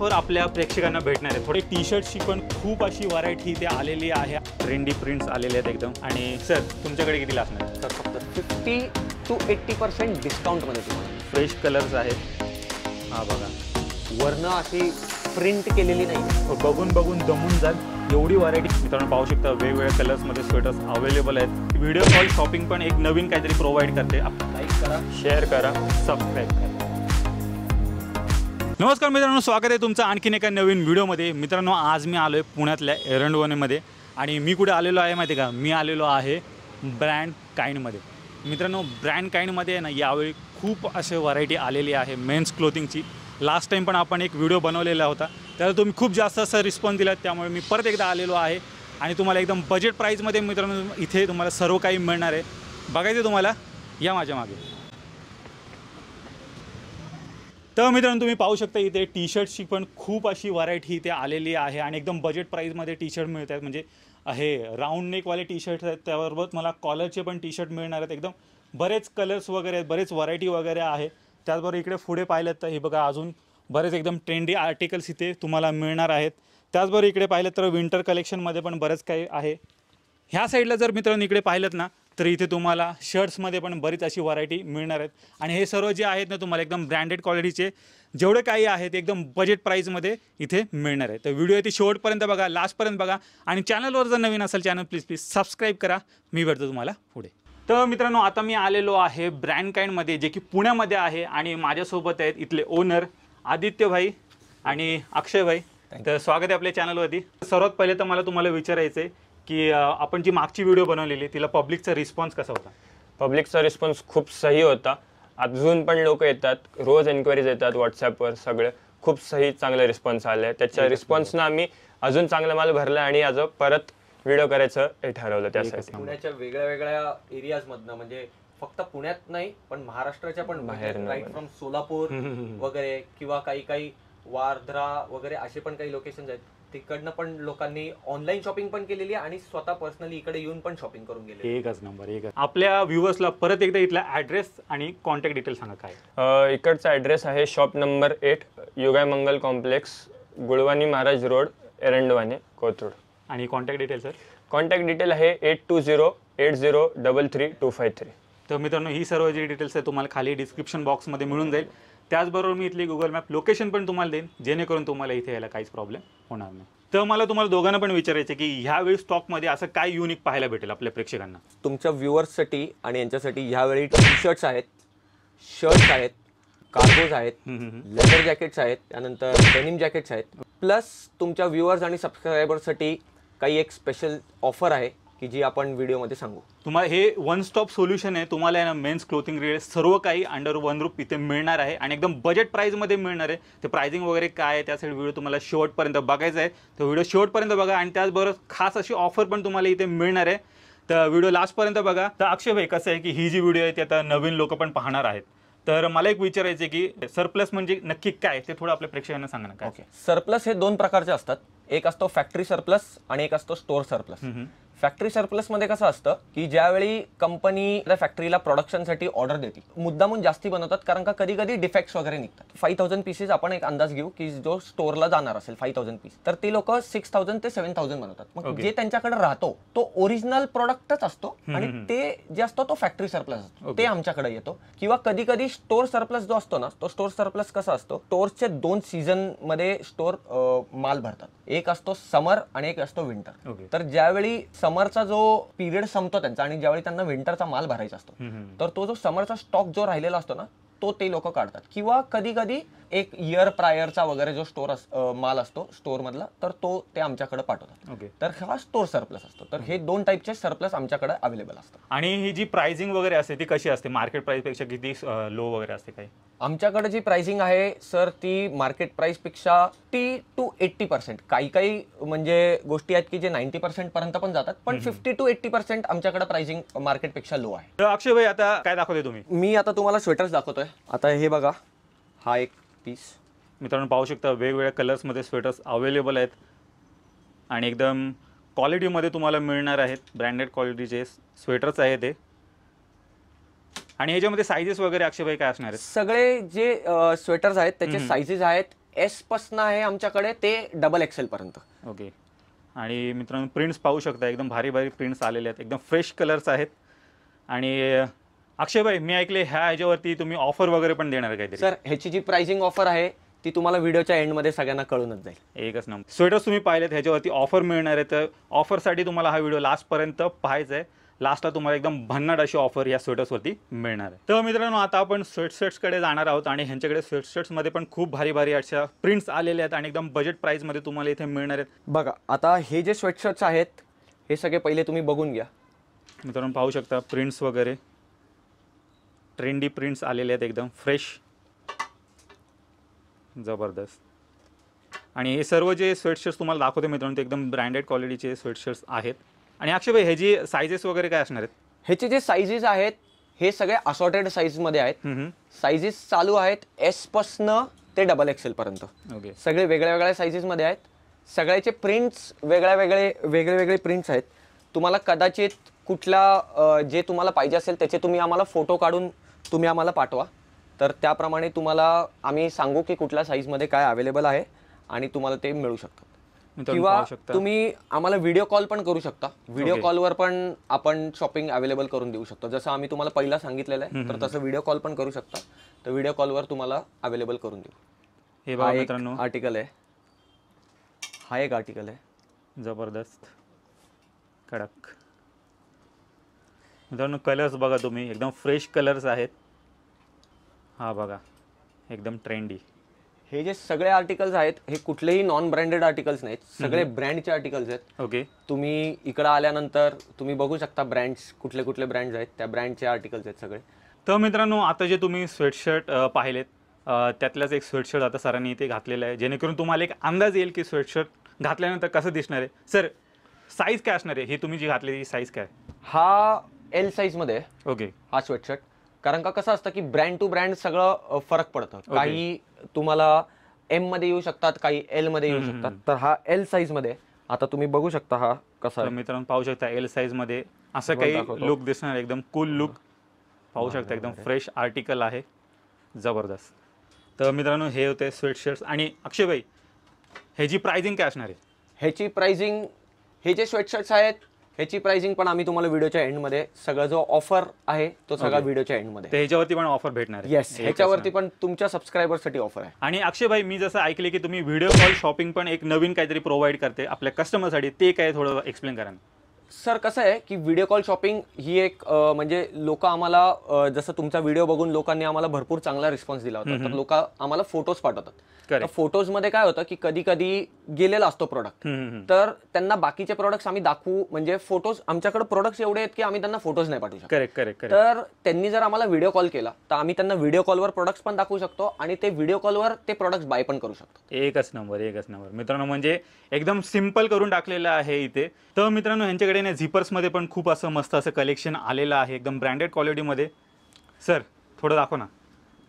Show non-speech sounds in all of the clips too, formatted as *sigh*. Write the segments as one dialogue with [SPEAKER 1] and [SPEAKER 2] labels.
[SPEAKER 1] Offer आपल्या प्रेक्षकांना भेटणार आहे थोडे टी शर्टची पण खूप अशी व्हरायटी इथे आलेली आहे ट्रेंडी प्रिंट्स आलेले आहेत एकदम आणि
[SPEAKER 2] सर तुमच्याकडे किती असणार सर फक्त फिफ्टी टू एट्टी पर्सेंट डिस्काउंटमध्ये तुम्हाला फ्रेश कलर्स आहेत हा बघा वर्ण अशी प्रिंट केलेली नाही
[SPEAKER 1] हो, बघून बघून जमून जाल एवढी व्हरायटी मित्रांनो पाहू शकता वेगवेगळ्या कलर्समध्ये स्वेटर्स अवेलेबल आहेत व्हिडिओ कॉल शॉपिंग पण एक नवीन काहीतरी प्रोव्हाइड करते लाईक करा शेअर करा सबस्क्राईब करा नमस्कार मित्रांनो स्वागत आहे तुमचं आणखीन एका नवीन व्हिडिओमध्ये मित्रांनो आज मी आलो आहे पुण्यातल्या एरंडवनेमध्ये आणि मी कुठे आलेलो आहे माहिती का मी आलेलो आहे ब्रँड काईंडमध्ये मित्रांनो ब्रँड काईंडमध्ये ना यावेळी खूप असे व्हरायटी आलेली आहे मेन्स क्लोथिंगची लास्ट टाईम पण आपण एक व्हिडिओ बनवलेला होता त्याला तुम्ही खूप जास्त असा रिस्पॉन्स दिला त्यामुळे मी परत एकदा आलेलो आहे आणि तुम्हाला एकदम बजेट प्राईजमध्ये मित्रांनो इथे तुम्हाला सर्व काही मिळणार आहे बघायचं तुम्हाला या माझ्या मागे तर मित्रांनो तुम्ही पाहू शकता इथे टी शर्टची पण खूप अशी व्हरायटी इथे आलेली आहे आणि एकदम बजेट प्राईजमध्ये टी शर्ट मिळत आहेत म्हणजे हे राऊंड नेकवाले टी शर्ट आहेत त्याबरोबर मला कॉलरचे पण टी शर्ट मिळणार आहेत एकदम बरेच कलर्स वगैरे आहेत बरेच व्हरायटी वगैरे आहे त्याचबरोबर इकडे पुढे पाहिलं तर हे बघा अजून बरेच एकदम ट्रेंडी आर्टिकल्स इथे तुम्हाला मिळणार आहेत त्याचबरोबर इकडे पाहिलं तर विंटर कलेक्शनमध्ये पण बरेच काही आहे ह्या साईडला जर मित्रांनो इकडे पाहिलं ना तर इथे तुम्हाला शर्ट्समध्ये पण बरीच अशी व्हरायटी मिळणार आहेत आणि हे सर्व जे आहेत ना तुम्हाला एकदम ब्रँडेड क्वालिटीचे जेवढे काही आहेत एकदम बजेट प्राईजमध्ये इथे मिळणार आहे तर व्हिडिओ येथे शेवटपर्यंत बघा लास्टपर्यंत बघा आणि चॅनलवर जर नवीन असेल चॅनल प्लीज प्लीज सबस्क्राईब करा मी भेटतो तुम्हाला पुढे तर मित्रांनो आता मी आलेलो आहे ब्रँड काइंडमध्ये जे की पुण्यामध्ये आहे आणि माझ्यासोबत आहेत इथले ओनर आदित्य भाई आणि अक्षय भाई तर स्वागत आहे आपल्या चॅनलवरती सर्वात पहिले तर मला तुम्हाला विचारायचं आहे की आपण जी मागची व्हिडिओ बनवलेली तिला
[SPEAKER 3] पब्लिकचा रिस्पॉन्स कसा होता पब्लिकचा रिस्पॉन्स खूप सही होता अजून पण लोक येतात रोज एन्क्वायरीज येतात व्हॉट्सॲपवर सगळं खूप सही चांगले रिस्पॉन्स आले त्याच्या रिस्पॉन्सनं आम्ही अजून चांगला माल भरला आणि आज परत व्हिडिओ करायचं हे ठरवलं त्यासाठी पुण्याच्या
[SPEAKER 2] वेगळ्या वेगळ्या एरियाजमधनं म्हणजे फक्त पुण्यात नाही पण महाराष्ट्राच्या पण बाहेर फ्रॉम म्हणजे, सोलापूर *laughs* वगैरे किंवा काही काही वारध्रा वगैरे असे पण काही लोकेशन्स आहेत तिकडनं पण लोकांनी ऑनलाईन शॉपिंग पण केलेली आहे आणि स्वतः पर्सनली इकडे येऊन पण शॉपिंग करून गेले
[SPEAKER 3] एकच नंबर एक
[SPEAKER 1] आपल्या व्ह्युअर्सला परत एकदा इथला ॲड्रेस आणि कॉन्टॅक्ट डिटेल सांगा
[SPEAKER 3] काय इकडचा ॲड्रेस आहे शॉप नंबर एट युगाय मंगल कॉम्प्लेक्स गुळवानी महाराज रोड एरंडवाने कोथरूड आणि contact detail sir contact detail आहे eight two zero eight zero double three two five three
[SPEAKER 1] तर मित्रांनो ही सर्व जी डिटेल्स आहे तुम्हाला खाली डिस्क्रिप्शन बॉक्समध्ये मिळून जाईल त्याचबरोबर मी इथली गुगल मॅप लोकेशन पण तुम्हाला देईन जेणेकरून तुम्हाला इथे यायला काहीच प्रॉब्लेम होणार नाही तर मला तुम्हाला दोघांना पण विचारायचं की ह्यावेळी स्टॉकमध्ये असं काय युनिक पाहायला भेटेल आपल्या प्रेक्षकांना
[SPEAKER 2] तुमच्या व्ह्युअर्ससाठी आणि यांच्यासाठी ह्यावेळी टी शर्ट्स आहेत शर्ट्स आहेत कार्गोज आहेत लेदर जॅकेट्स आहेत त्यानंतर डेनिम जॅकेट्स आहेत प्लस तुमच्या व्ह्युअर्स आणि सबस्क्रायबर्ससाठी काही एक स्पेशल ऑफर आहे की जी आपण व्हिडिओमध्ये सांगू
[SPEAKER 1] तुम्हाला हे वन स्टॉप सोल्युशन आहे तुम्हाला ना मेन्स क्लोथिंग रिलेटेड सर्व काही अंडर वन रूप इथे मिळणार आहे आणि एकदम बजेट प्राईजमध्ये मिळणार आहे ते प्राइसिंग वगैरे काय आहे त्यासाठी व्हिडिओ तुम्हाला शेवटपर्यंत बघायचा आहे तर व्हिडिओ शेवटपर्यंत बघा आणि त्याचबरोबर खास अशी ऑफर पण तुम्हाला इथे मिळणार आहे तर व्हिडिओ लास्टपर्यंत बघा तर अक्षय भाई कसं आहे की ही जी व्हिडिओ आहे ती आता नवीन लोक पण पाहणार आहेत तर मला एक विचारायचं की सरप्लस म्हणजे नक्की काय ते थोडं आपल्या प्रेक्षकांना सांगा ना ओके सरप्लस हे दोन प्रकारचे असतात
[SPEAKER 2] एक असतो फॅक्टरी सरप्लस आणि एक असतो स्टोअर सरप्लस फॅक्टरी सरप्लस मध्ये कसं असतं की ज्यावेळी कंपनी त्या फॅक्टरीला प्रोडक्शन साठी ऑर्डर देते मुद्दामून जास्ती बनवतात कारण का कधी कधी डिफेक्ट्स वगैरे निघतात फाईव्ह थाउजंड पीसेस आपण एक अंदाज घेऊ की जो स्टोरला जाणार असेल फाईव्ह थाउजंड पीस तर ते लोक सिक्स थाउजंड ते सेव्हन थाउजंड बनवतात मग जे त्यांच्याकडे राहतो तो ओरिजिनल प्रोडक्टच असतो आणि ते जे असतो तो फॅक्टरी सरप्लस असतो ते आमच्याकडे येतो किंवा कधी कधी स्टोर सरप्लस जो असतो ना तो स्टोर सरप्लस कसा असतो स्टोरचे दोन सीझन मध्ये स्टोर माल भरतात एक असतो समर आणि एक असतो विंटर तर ज्यावेळी समरचा जो पिरियड संपतो त्यांचा आणि ज्यावेळी त्यांना विंटरचा माल भरायचा असतो तर तो जो समरचा स्टॉक जो राहिलेला असतो ना तो ते लोक काढतात किंवा कधी कधी एक इयर प्रायरचा वगैरे जो स्टोर अस, माल असतो स्टोअरमधला तर तो ते आमच्याकडे पाठवतात ओके तर हा स्टोर सरप्लस असतो तर हे दोन टाईपचे सरप्लस आमच्याकडे अवेलेबल असतात
[SPEAKER 1] आणि ही जी प्राइसिंग वगैरे असते ती कशी असते मार्केट प्राइस पेक्षा किती लो वगैरे असते काही
[SPEAKER 2] आमच्याकडे जी प्राइसिंग आहे सर ती मार्केट पेक्षा ती टू एट्टी पर्सेंट काही काही म्हणजे गोष्टी आहेत की जे नाईन्टी पर्सेंट पर्यंत पण जातात पण फिफ्टी टू एट्टी पर्सेंट आमच्याकडे प्राइसिंग मार्केटपेक्षा लो आहे तर अक्षय भाई आता काय दाखवते तुम्ही मी आता तुम्हाला स्वेटर्स दाखवतोय आता हे
[SPEAKER 1] बघा हा एक पीस मित्रांनो पाहू शकता वेगवेगळ्या कलर्समध्ये स्वेटर्स अवेलेबल आहेत आणि एकदम क्वालिटीमध्ये तुम्हाला मिळणार आहेत ब्रँडेड क्वालिटीचे स्वेटर्स आहे ते आणि ह्याच्यामध्ये सायझेस वगैरे अक्षयभाई काय असणार आहेत
[SPEAKER 2] सगळे जे स्वेटर्स आहेत त्याचे सायझेस आहेत एस पासनं आहे आमच्याकडे ते डबल एक्सेल
[SPEAKER 1] पर्यंत ओके आणि मित्रांनो प्रिंट्स पाहू शकता एकदम भारी भारी प्रिंट्स आलेले आहेत एकदम फ्रेश कलर्स आहेत आणि अक्षय भाई मी ऐकले ह्या ह्याच्यावरती तुम्ही ऑफर वगैरे पण देणार काय सर ह्याची जी प्राइसिंग ऑफर आहे ती तुम्हाला व्हिडिओच्या एंडमध्ये सगळ्यांना कळूनच जाईल एकच नंबर स्वेटर्स तुम्ही पाहिलेत ह्याच्यावरती ऑफर मिळणार आहे तर ऑफरसाठी तुम्हाला हा व्हिडिओ लास्टपर्यंत पाहायचा आहे लास्टला तुम्हाला एकदम भन्नाट अशी ऑफर या स्वेटर्सवरती मिळणार आहे तर मित्रांनो आता आपण स्वेटशर्ट्सकडे जाणार आहोत आणि ह्यांच्याकडे स्वेटशर्ट्समध्ये पण खूप भारी भारी अशा प्रिंट्स आलेल्या आहेत आणि एकदम बजेट प्राईजमध्ये तुम्हाला इथे मिळणार आहेत बघा आता हे जे स्वेटशर्ट्स आहेत हे सगळे पहिले तुम्ही बघून घ्या मित्रांनो पाहू शकता प्रिंट्स वगैरे ट्रेंडी प्रिंट्स आलेले आहेत एकदम फ्रेश जबरदस्त आणि हे सर्व जे स्वेटशर्ट्स तुम्हाला दाखवते मित्रांनो ते एकदम ब्रँडेड क्वालिटीचे स्वेटशर्ट्स आहेत आणि अक्षय भाई जे सायझेस वगैरे काय असणार
[SPEAKER 2] आहेत ह्याचे जे सायझेस आहेत हे सगळे असॉर्टेड साईजमध्ये आहेत सायझेस चालू आहेत एस ते डबल एक्सेल पर्यंत ओके सगळे वेगळ्या वेगळ्या सायझेसमध्ये आहेत सगळ्याचे प्रिंट्स वेगळ्या वेगळे वेगळे वेगळे प्रिंट्स आहेत तुम्हाला कदाचित कुठला जे तुम्हाला पाहिजे असेल त्याचे तुम्ही आम्हाला फोटो काढून तुम्ही आम्हाला पाठवा तर त्याप्रमाणे तुम्हाला आम्ही सांगू की कुठल्या साईजमध्ये काय अवेलेबल आहे आणि तुम्हाला ते मिळू शकतात किंवा तुम्ही आम्हाला व्हिडिओ कॉल पण करू शकता व्हिडिओ कॉलवर पण आपण शॉपिंग अवेलेबल करून देऊ शकतो जसं आम्ही तुम्हाला पहिला सांगितलेलं आहे तर तसं व्हिडिओ कॉल पण करू शकता तर व्हिडिओ कॉलवर तुम्हाला अवेलेबल करून देऊ हे बघा मित्रांनो आर्टिकल आहे हा
[SPEAKER 1] एक आर्टिकल आहे जबरदस्त कडक मित्रांनो कलर्स बघा तुम्ही एकदम फ्रेश कलर्स आहेत हा बघा एकदम ट्रेंडी
[SPEAKER 2] हे जे सगळे आर्टिकल्स आहेत हे कुठलेही नॉन ब्रँडेड आर्टिकल्स नाहीत सगळे ब्रँडचे आर्टिकल्स आहेत ओके तुम्ही इकडं आल्यानंतर तुम्ही बघू शकता ब्रँड्स कुठले कुठले ब्रँड्स आहेत त्या ब्रँडचे आर्टिकल्स आहेत सगळे
[SPEAKER 1] तर मित्रांनो आता जे तुम्ही स्वेटशर्ट पाहिलेत त्यातल्याच एक स्वेटशर्ट आता सरांनी इथे घातलेलं आहे जेणेकरून तुम्हाला एक अंदाज येईल की स्वेटशर्ट
[SPEAKER 2] घातल्यानंतर कसं दिसणार आहे सर साईज काय असणार आहे हे तुम्ही जी घातलेली साईज काय हा एल मध्ये ओके हा स्वेटशर्ट कारण का कसं असतं की ब्रँड टू ब्रँड सगळं फरक पडतं काही तुम्हाला एम मध्ये येऊ शकतात काही एल मध्ये येऊ शकतात तर हा एल साईज मध्ये आता तुम्ही बघू शकता हा कसा मित्रांनो पाहू शकता एल साईज मध्ये असं काही
[SPEAKER 1] लुक दिसणार एकदम कूल लुक पाहू शकता एकदम फ्रेश आर्टिकल आहे जबरदस्त
[SPEAKER 2] तर मित्रांनो हे होते स्वेटशर्ट्स आणि अक्षयबाई ह्याची प्राइसिंग काय असणार आहे ह्याची प्राइसिंग हे जे स्वेटशर्ट्स आहेत ह्याची प्राइसिंग पण आम्ही तुम्हाला व्हिडिओच्या एंडमध्ये सगळा जो ऑफर आहे तो सगळा व्हिडिओच्या एंडमध्ये तर ह्याच्यावरती
[SPEAKER 1] पण ऑफर भेटणार आहे. येस ह्याच्यावरती
[SPEAKER 2] पण तुमच्या सबस्क्रायबरसाठी ऑफर आहे
[SPEAKER 1] आणि अक्षय भाई मी जसं ऐकले की तुम्ही व्हिडिओ कॉल शॉपिंग पण एक नवीन काहीतरी प्रोव्हाइड करते आपल्या
[SPEAKER 2] कस्टमरसाठी ते काय थोडं एक्सप्लेन करा सर कसं आहे की व्हिडिओ कॉल शॉपिंग ही एक म्हणजे लोक आम्हाला जसं तुमचा व्हिडिओ बघून लोकांनी आम्हाला भरपूर चांगला रिस्पॉन्स दिला होता तर लोक आम्हाला फोटोज पाठवतात फोटोज मध्ये काय होतं की कधी कधी गेलेला असतो प्रोडक्ट तर त्यांना बाकीचे प्रोडक्ट्स आम्ही दाखवू म्हणजे फोटोज आमच्याकडे प्रोडक्ट्स एवढे आहेत की आम्ही त्यांना फोटोज नाही पाठवू शकतो करेक्ट करेक्ट तर त्यांनी जर आम्हाला व्हिडिओ कॉल केला तर आम्ही त्यांना व्हिडिओ कॉलवर प्रोडक्ट्स पण दाखवू शकतो आणि ते व्हिडिओ कॉलवर ते प्रोडक्ट्स बाय पण करू शकतो एकच नंबर एकच नंबर मित्रांनो म्हणजे
[SPEAKER 1] एकदम सिम्पल करून टाकलेलं आहे इथे तर मित्रांनो यांच्याकडे नाही ना झिपर्समध्ये पण खूप असं मस्त असं कलेक्शन आलेलं आहे एकदम ब्रँडेड क्वालिटीमध्ये सर थोडं दाखव ना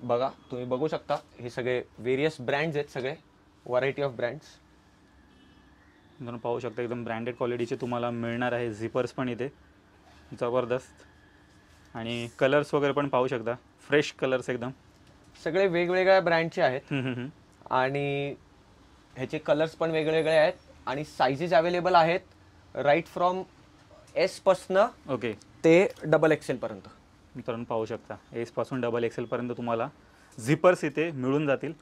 [SPEAKER 1] बघा तुम्ही बघू शकता हे सगळे वेरियस ब्रँड्स आहेत सगळे व्हरायटी ऑफ ब्रँड्स तुम्ही पाहू शकता एकदम ब्रँडेड क्वालिटीचे तुम्हाला मिळणार आहे झिपर्स पण इथे जबरदस्त आणि कलर्स वगैरे पण पाहू शकता फ्रेश कलर्स एकदम सगळे
[SPEAKER 2] वेगवेगळ्या ब्रँडचे आहेत आणि ह्याचे कलर्स पण वेगवेगळे आहेत आणि साइजेस अवेलेबल आहेत राईट फ्रॉम एस पासनं ओके
[SPEAKER 1] ते डबल एक्सेल पर्यंत मित्रांनो पाहू शकता एस पासून डबल एक्सेल पर्यंत तुम्हाला झिपर्स इथे मिळून जातील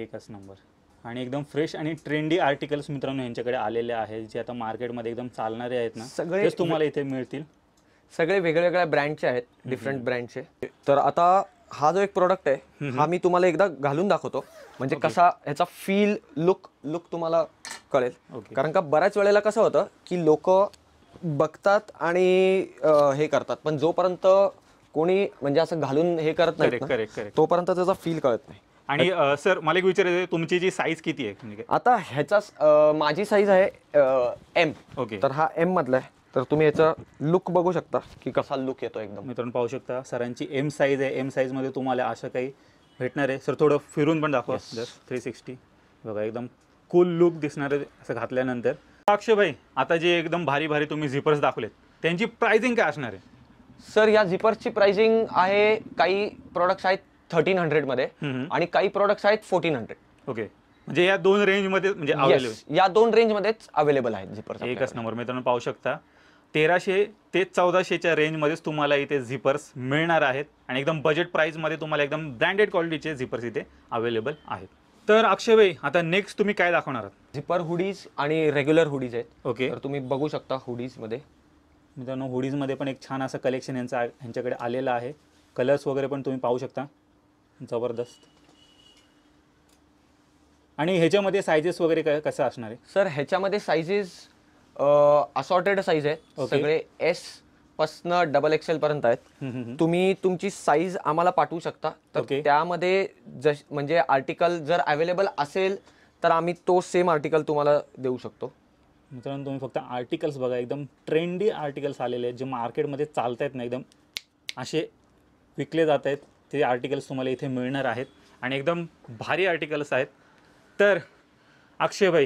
[SPEAKER 1] एकच नंबर आणि एकदम फ्रेश आणि ट्रेंडी आर्टिकल्स मित्रांनो यांच्याकडे आलेले आहेत जे आता मार्केटमध्ये एकदम चालणारे आहेत ना सगळे तुम्हाला
[SPEAKER 2] इथे मिळतील सगळे वेगवेगळ्या ब्रँडचे आहेत डिफरंट ब्रँडचे तर आता हा जो एक प्रोडक्ट आहे हा मी तुम्हाला एकदा घालून दाखवतो म्हणजे कसा ह्याचा फील लुक लुक तुम्हाला कळेल कारण का बऱ्याच वेळेला कसं होतं की लोक बघतात आणि हे करतात पण जोपर्यंत कोणी म्हणजे असं घालून हे करत नाही तोपर्यंत त्याचा फील कळत नाही आणि
[SPEAKER 1] सर मला एक विचारायचं तुमची जी साईज किती आहे म्हणजे
[SPEAKER 2] आता ह्याचा माझी साईज आहे एम ओके तर हा एम मधला आहे तर तुम्ही
[SPEAKER 1] याचा लुक बघू शकता की कसा लुक येतो एकदम मित्रांनो पाहू शकता सरांची एम साईज आहे एम साईजमध्ये तुम्हाला असं काही भेटणार आहे सर थोडं फिरून पण दाखवा थ्री सिक्स्टी बघा एकदम कुल लुक दिसणारे असं घातल्यानंतर भाई आता जे एकदम भारी भारी तुम्ही झिपर्स दाखवलेत
[SPEAKER 2] त्यांची प्राइसिंग काय असणार आहे सर या झिपर्सची प्राइसिंग आहे काही प्रोडक्ट्स आहेत थर्टीन हंड्रेडमध्ये आणि काही प्रोडक्ट्स आहेत फोर्टीन हंड्रेड ओके म्हणजे या दोन
[SPEAKER 1] रेंजमध्ये म्हणजे अवेलेबल
[SPEAKER 2] या दोन रेंजमध्येच अवेलेबल आहेत झिपर्स एकच नंबर मित्रांनो पाहू शकता
[SPEAKER 1] तेराशे ते चौदाशेच्या रेंजमध्येच तुम्हाला इथे झिपर्स मिळणार आहेत आणि एकदम बजेट प्राईजमध्ये तुम्हाला एकदम ब्रँडेड क्वालिटीचे झिपर्स इथे अवेलेबल आहेत तर अक्षयभाई आता नेक्स्ट तुम्ही काय दाखवणार आहात झिपर हुडीज आणि रेग्युलर हुडीज आहेत ओके तर तुम्ही बघू शकता हुडीजमध्ये मित्रांनो हुडीजमध्ये पण एक छान असं कलेक्शन यांचा ह्यांच्याकडे आलेलं आहे कलर्स वगैरे पण तुम्ही पाहू शकता जबरदस्त आणि ह्याच्यामध्ये सायझेस
[SPEAKER 2] वगैरे कसं असणार आहे सर ह्याच्यामध्ये सायझेस असॉर्टेड साईज आहे सगळे एस पसनं डबल एक्सेल पर्यंत आहेत तुम्ही तुमची साईज आम्हाला पाठवू शकता तर त्यामध्ये जश म्हणजे आर्टिकल जर अवेलेबल असेल तर आम्ही तो सेम आर्टिकल तुम्हाला देऊ शकतो मित्रांनो तुम्ही फक्त आर्टिकल्स बघा एकदम ट्रेंडी
[SPEAKER 1] आर्टिकल्स आलेले आहेत जे मार्केटमध्ये चालत आहेत ना एकदम असे विकले जात आहेत ते आर्टिकल्स तुम्हाला इथे मिळणार आहेत आणि एकदम भारी आर्टिकल्स आहेत तर
[SPEAKER 2] अक्षय भाई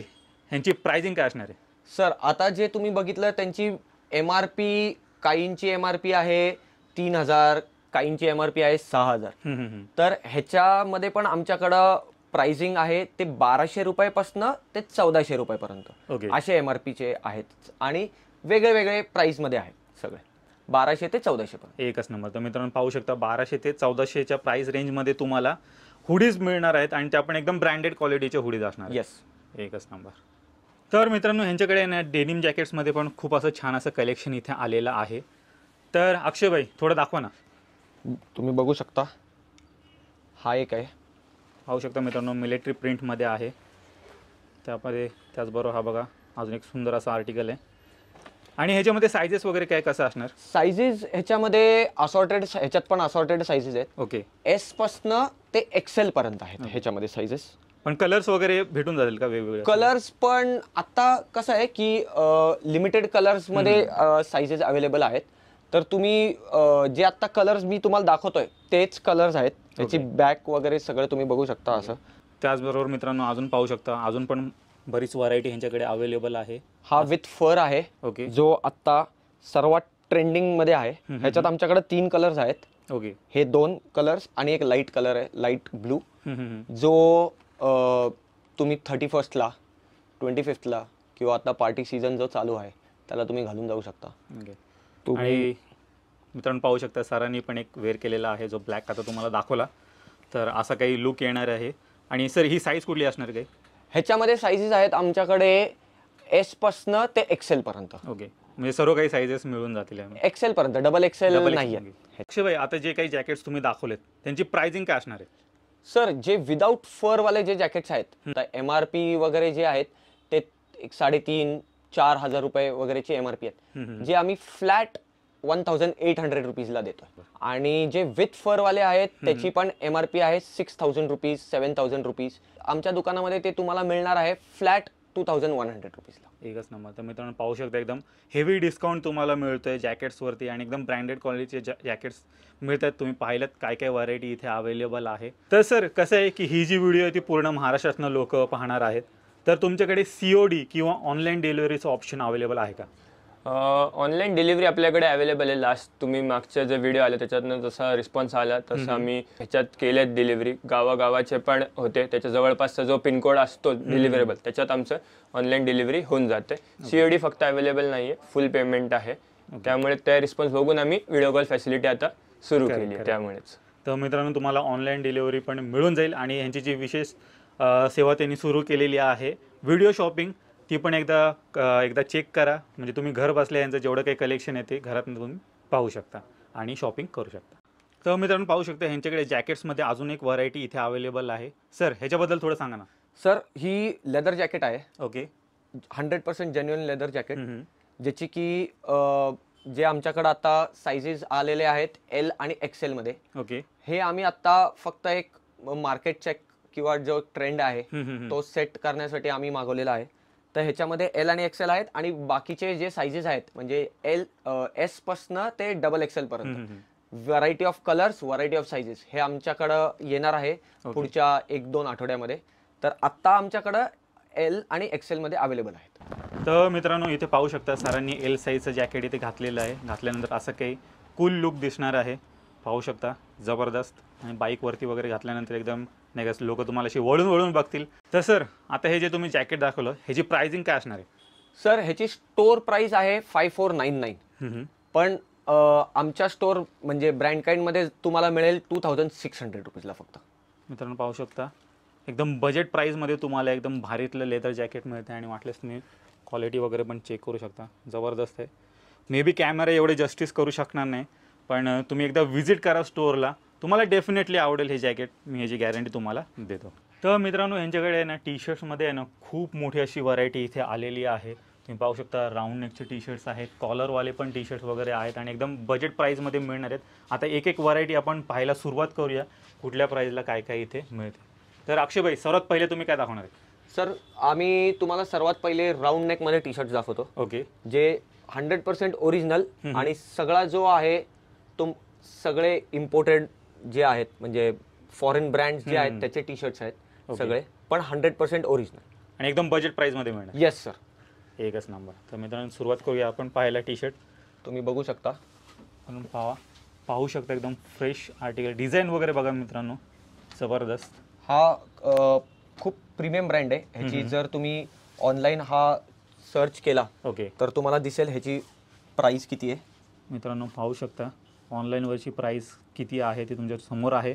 [SPEAKER 2] ह्यांची प्राइजिंग काय असणार आहे सर आता जे तुम्ही बघितलं त्यांची एम आर पी काहींची एम आर पी आहे तीन हजार काहींची एम आर पी आहे सहा हजार तर ह्याच्यामध्ये पण आमच्याकडं प्राइसिंग आहे ते बाराशे रुपयापासनं ते चौदाशे रुपयापर्यंत असे एम आर पीचे आहेत आणि वेगळे वेगळे प्राईसमध्ये आहेत सगळे बाराशे ते चौदाशे पण एकच नंबर तर मित्रांनो पाहू शकता बाराशे ते चौदाशेच्या
[SPEAKER 1] प्राइस रेंजमध्ये तुम्हाला हुडीज मिळणार आहेत आणि त्या पण एकदम ब्रँडेड क्वालिटीचे हुडीज असणार येस एकच नंबर तर मित्रांनो ह्यांच्याकडे ना डेनिम जॅकेट्समध्ये पण खूप असं छान असं कलेक्शन इथे आलेलं आहे तर अक्षयभाई थोडं दाखवा ना
[SPEAKER 2] तुम्ही बघू शकता
[SPEAKER 1] हा एक आहे पाहू शकता मित्रांनो मिलिटरी प्रिंटमध्ये आहे त्यामध्ये त्याचबरोबर हा बघा अजून एक सुंदर असा आर्टिकल आहे आणि ह्याच्यामध्ये सायझेस
[SPEAKER 2] वगैरे काय कसं असणार सायझेस ह्याच्यामध्ये असॉर्टेड ह्याच्यात पण असॉर्टेड सायझेस आहेत ओके एस पासनं ते एक्सेल पर्यंत आहेत ह्याच्यामध्ये सायझेस पण कलर्स वगैरे भेटून जाईल का वेगवेगळे कलर्स पण आता कसं आहे की लिमिटेड कलर्स मध्ये साइजेस अवेलेबल आहेत तर तुम्ही जे आता कलर्स मी तुम्हाला दाखवतोय तेच कलर्स आहेत त्याची बॅक वगैरे सगळं तुम्ही बघू शकता असं त्याचबरोबर मित्रांनो अजून पाहू शकता अजून पण बरीच व्हरायटी ह्यांच्याकडे अवेलेबल आहे हा विथ फर आहे ओके जो आत्ता सर्वात ट्रेंडिंग मध्ये आहे ह्याच्यात आमच्याकडे तीन कलर्स आहेत ओके हे दोन कलर्स आणि एक लाईट कलर आहे लाईट ब्लू जो तुम्ही थर्टी फर्स्टला ट्वेंटी फिफ्थला किंवा आता पार्टी सीझन जो चालू आहे त्याला तुम्ही घालून जाऊ शकता तुम्ही
[SPEAKER 1] मित्रांनो पाहू शकता सरांनी पण एक वेअर केलेला आहे जो ब्लॅक आता तुम्हाला दाखवला तर असा काही लुक येणार आहे आणि सर ही साईज कुठली असणार काही ह्याच्यामध्ये
[SPEAKER 2] साईजेस आहेत आमच्याकडे एसपासनं ते
[SPEAKER 1] एक्सेल पर्यंत ओके म्हणजे सर्व काही सायझेस मिळून जातील
[SPEAKER 2] एक्सेल पर्यंत डबल एक्सेल नाही
[SPEAKER 1] आहे आता जे काही जॅकेट्स तुम्ही दाखवलेत त्यांची
[SPEAKER 2] प्राइसिंग काय असणार आहे सर जे विदाउट फर वाले जे जॅकेट्स आहेत एम आर पी वगैरे जे आहेत ते एक साडेतीन चार हजार रुपये वगैरेचे एम आर पी आहेत जे आम्ही flat one thousand eight hundred रुपीजला देतो आणि जे विथ फरवाले आहेत त्याची पण एम आर पी आहे six thousand rupees seven thousand rupees आमच्या दुकानामध्ये ते तुम्हाला मिळणार आहे flat two thousand one hundred रुपीजला एकच नंबर तर मित्रांनो पाहू शकता
[SPEAKER 1] एकदम हेवी डिस्काउंट तुम्हाला मिळतो आहे जॅकेट्सवरती आणि एकदम ब्रँडेड क्वालिटीचे जॅ जॅकेट्स मिळतात तुम्ही पाहिलं काय काय व्हरायटी इथे अवेलेबल आहे तर सर कसं आहे की ही जी व्हिडिओ आहे ती पूर्ण महाराष्ट्रातनं लोक पाहणार आहेत तर तुमच्याकडे सी ओ डी किंवा ऑनलाईन डिलिव्हरीचं ऑप्शन अवेलेबल आहे का
[SPEAKER 3] ऑनलाईन डिलिव्हरी आपल्याकडे अवेलेबल आहे लास्ट तुम्ही मागच्या जे व्हिडिओ आले त्याच्यातनं जसा रिस्पॉन्स आला तसं आम्ही ह्याच्यात केलेत डिलिव्हरी गावागावाचे पण होते त्याच्या जवळपासचा जो पिनकोड असतो डिलिव्हरेबल त्याच्यात आमचं ऑनलाईन डिलिव्हरी होऊन जाते सीओडी फक्त अवेलेबल नाही आहे फुल पेमेंट आहे त्यामुळे त्या रिस्पॉन्स बघून आम्ही व्हिडिओ कॉल फॅसिलिटी आता सुरू केली त्यामुळेच तर मित्रांनो
[SPEAKER 1] तुम्हाला ऑनलाईन डिलिव्हरी पण मिळून जाईल आणि यांची जी विशेष सेवा त्यांनी सुरू केलेली आहे व्हिडिओ शॉपिंग ती पण एकदा एकदा चेक करा म्हणजे तुम्ही घर बसल्या यांचं जेवढं काही कलेक्शन आहे ते घरात तुम्ही पाहू शकता आणि शॉपिंग करू शकता तर मित्रांनो पाहू शकता ह्यांच्याकडे जॅकेट्समध्ये अजून एक व्हरायटी इथे अवेलेबल आहे सर ह्याच्याबद्दल थोडं सांगा ना सर ही लेदर
[SPEAKER 2] जॅकेट आहे okay hundred percent genuine leather jacket ज्याची की जे आमच्याकडे आता सायझेस आलेले आहेत एल आणि एक्सेलमध्ये ओके हे आम्ही आता फक्त एक मार्केट चेक किंवा जो ट्रेंड आहे तो सेट करण्यासाठी आम्ही मागवलेला आहे तर ह्याच्यामध्ये एल आणि एक्सेल आहेत आणि बाकीचे जे सायझेस आहेत म्हणजे एल एस पासनं ते डबल एक्सेल पर्यंत variety of colours variety of sizes हे आमच्याकडं येणार आहे पुढच्या एक दोन आठवड्यामध्ये तर आत्ता आमच्याकडं एल आणि एक्सेलमध्ये अवेलेबल
[SPEAKER 1] आहेत तर मित्रांनो इथे पाहू शकता सरांनी एल साईजचं जॅकेट इथे घातलेलं आहे घातल्यानंतर असं काही कूल लुक दिसणार आहे पाहू शकता जबरदस्त आणि बाईकवरती वगैरे घातल्यानंतर एकदम नाही का लोक तुम्हाला अशी वळून वळून बघतील तर सर आता हे जे तुम्ही
[SPEAKER 2] जॅकेट दाखवलं ह्याची प्राइसिंग काय असणार आहे सर ह्याची स्टोर प्राइस आहे फाय फोर नाईन नाईन पण आमच्या स्टोर म्हणजे ब्रँड काइंडमध्ये तुम्हाला मिळेल टू थाउजंड सिक्स हंड्रेड रुपीजला फक्त मित्रांनो पाहू शकता एकदम बजेट प्राईजमध्ये तुम्हाला एकदम भारीतलं लेदर
[SPEAKER 1] जॅकेट मिळते आणि वाटलेस तुम्ही क्वालिटी वगैरे पण चेक करू शकता जबरदस्त आहे मे बी कॅमेरा एवढे जस्टिस करू शकणार नाही पण तुम्ही एकदा व्हिजिट करा स्टोअरला तुम्हाला डेफिनेटली आवडेल हे जॅकेट मी ह्याची गॅरंटी तुम्हाला देतो तर मित्रांनो यांच्याकडे आहे ना टी शर्ट्समध्ये आहे ना खूप मोठी अशी व्हरायटी इथे आलेली आहे तुम्ही पाहू शकता राऊंड नेकचे टी शर्ट्स आहेत कॉलरवाले पण टी शर्ट्स वगैरे आहेत आणि एकदम बजेट प्राईजमध्ये मिळणार आहेत आता एक एक व्हरायटी आपण पाहायला सुरुवात करूया
[SPEAKER 2] कुठल्या प्राईजला काय काय इथे मिळते तर अक्षयभाई सर्वात पहिले तुम्ही काय दाखवणार आहे सर आम्ही तुम्हाला सर्वात पहिले राऊंड नेकमध्ये टी शर्ट दाखवतो ओके जे हंड्रेड पर्सेंट ओरिजिनल आणि सगळा जो आहे तो सगळे इम्पोर्टेड जे आहेत म्हणजे फॉरेन ब्रँड जे आहेत त्याचे टी शर्ट्स आहेत सगळे पण हंड्रेड पर्सेंट ओरिजिनल आणि एकदम
[SPEAKER 1] बजेट प्राईजमध्ये मिळणार येस सर एकच नंबर तर मित्रांनो सुरुवात करूया आपण पाहायला टी शर्ट तुम्ही बघू शकता म्हणून पाहा पाहू शकता एकदम फ्रेश आर्टिकल डिझाईन वगैरे बघा
[SPEAKER 2] मित्रांनो जबरदस्त हा खूप प्रीमियम ब्रँड आहे ह्याची जर तुम्ही ऑनलाईन हा सर्च केला ओके तर तुम्हाला दिसेल ह्याची प्राइस किती
[SPEAKER 1] आहे मित्रांनो पाहू शकता ऑनलाईनवरची प्राईस किती आहे ती तुमच्या समोर आहे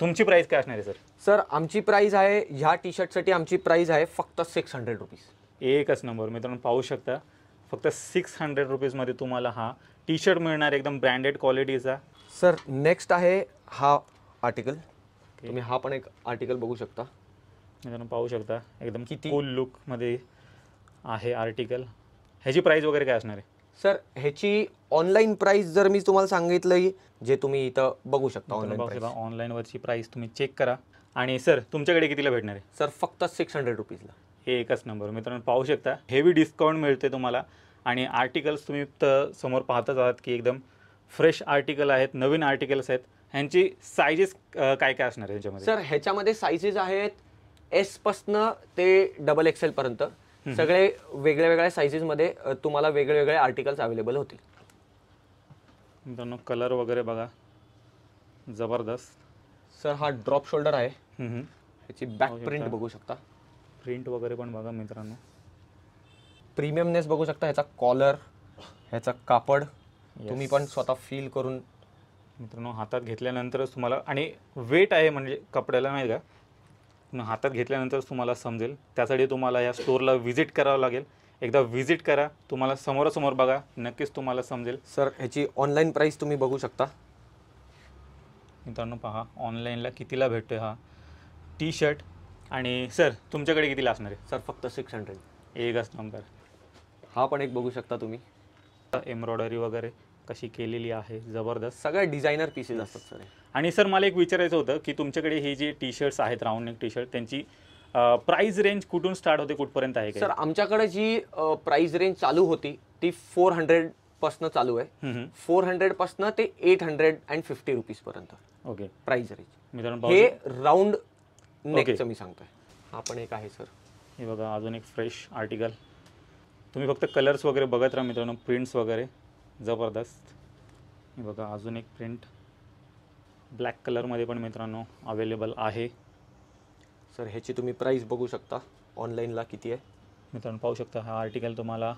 [SPEAKER 1] तुमची प्राईस काय असणार आहे सर सर आमची प्राईज आहे ह्या टी शर्टसाठी आमची प्राईज आहे फक्त सिक्स हंड्रेड रुपीज एकच नंबर मित्रांनो पाहू शकता फक्त सिक्स हंड्रेड रुपीजमध्ये तुम्हाला हा टी शर्ट मिळणार आहे एकदम ब्रँडेड क्वालिटीचा
[SPEAKER 2] सर नेक्स्ट आहे हा आर्टिकल तुम्ही हा
[SPEAKER 1] पण एक आर्टिकल बघू शकता मित्रांनो पाहू शकता
[SPEAKER 2] एकदम किती फुल लुकमध्ये आहे आर्टिकल ह्याची प्राईज वगैरे काय असणार आहे सर ह्याची ऑनलाईन प्राइस जर मी तुम्हाला सांगितलं जे तुम्ही इथं बघू शकता ऑनलाईन
[SPEAKER 1] ऑनलाईन वरची प्राइस तुम्ही चेक करा आणि सर तुमच्याकडे कितीला भेटणार आहे सर फक्त सिक्स हंड्रेड रुपीजला हे एकच नंबर मित्रांनो पाहू शकता हेवी डिस्काउंट मिळते तुम्हाला आणि आर्टिकल्स तुम्ही तर समोर पाहतच आहात की एकदम फ्रेश आर्टिकल आहेत नवीन आर्टिकल्स आहेत ह्यांची सायजेस काय काय असणार आहे ह्याच्यामध्ये
[SPEAKER 2] सर ह्याच्यामध्ये सायजेस आहेत एसपासनं ते डबल पर्यंत सगळे वेगळ्या वेगळ्या सायझेस मध्ये वेगळे वेगळे वेगवेगळे आर्टिकल्स अवेलेबल होतील मित्रांनो कलर वगैरे बघा जबरदस्त सर हा ड्रॉप शोल्डर आहे ह्याची बॅक प्रिंट बघू शकता प्रिंट वगैरे पण बघा मित्रांनो प्रीमियमनेस बघू शकता ह्याचा कॉलर ह्याचा कापड
[SPEAKER 1] तुम्ही पण स्वतः फील करून मित्रांनो हातात घेतल्यानंतरच तुम्हाला आणि वेट आहे म्हणजे कपड्याला नाही का हातात घेतल्यानंतरच तुम्हाला समजेल त्यासाठी तुम्हाला या स्टोरला व्हिजिट करावं लागेल एकदा व्हिजिट करा तुम्हाला समोरासमोर बघा नक्कीच तुम्हाला समजेल सर ह्याची ऑनलाईन प्राईस तुम्ही बघू शकता मित्रांनो पहा ऑनलाईनला कितीला भेटतो हा टी शर्ट आणि सर तुमच्याकडे कितीला असणार आहे सर फक्त सिक्स हंड्रेड एकच नंबर हा पण एक बघू शकता तुम्ही एम्ब्रॉयडरी वगैरे कशी केलेली आहे जबरदस्त सगळ्या डिझायनर पीसेस असतात सर आणि सर मला एक विचारायचं होतं की तुमच्याकडे हे जे टी शर्ट्स आहेत राऊंड नेक टी शर्ट त्यांची प्राइस रेंज कुठून स्टार्ट होते कुठपर्यंत आहे सर
[SPEAKER 2] आमच्याकडे जी प्राइस रेंज चालू होती ती फोर हंड्रेड पासनं चालू आहे फोर हंड्रेड पासनं ते eight hundred and fifty rupees पर्यंत ओके प्राइस रेंज मित्रांनो हे राऊंड नेकचं मी सांगतोय हा पण एक आहे सर
[SPEAKER 1] हे बघा अजून एक फ्रेश आर्टिकल तुम्ही फक्त कलर्स वगैरे बघत राहा मित्रांनो प्रिंट्स वगैरे जबरदस्त हे बघा अजून एक प्रिंट ब्लॅक कलरमध्ये पण मित्रांनो अवेलेबल आहे सर ह्याची तुम्ही प्राईस बघू शकता ऑनलाईनला किती आहे मित्रांनो पाहू शकता हा आर्टिकल तुम्हाला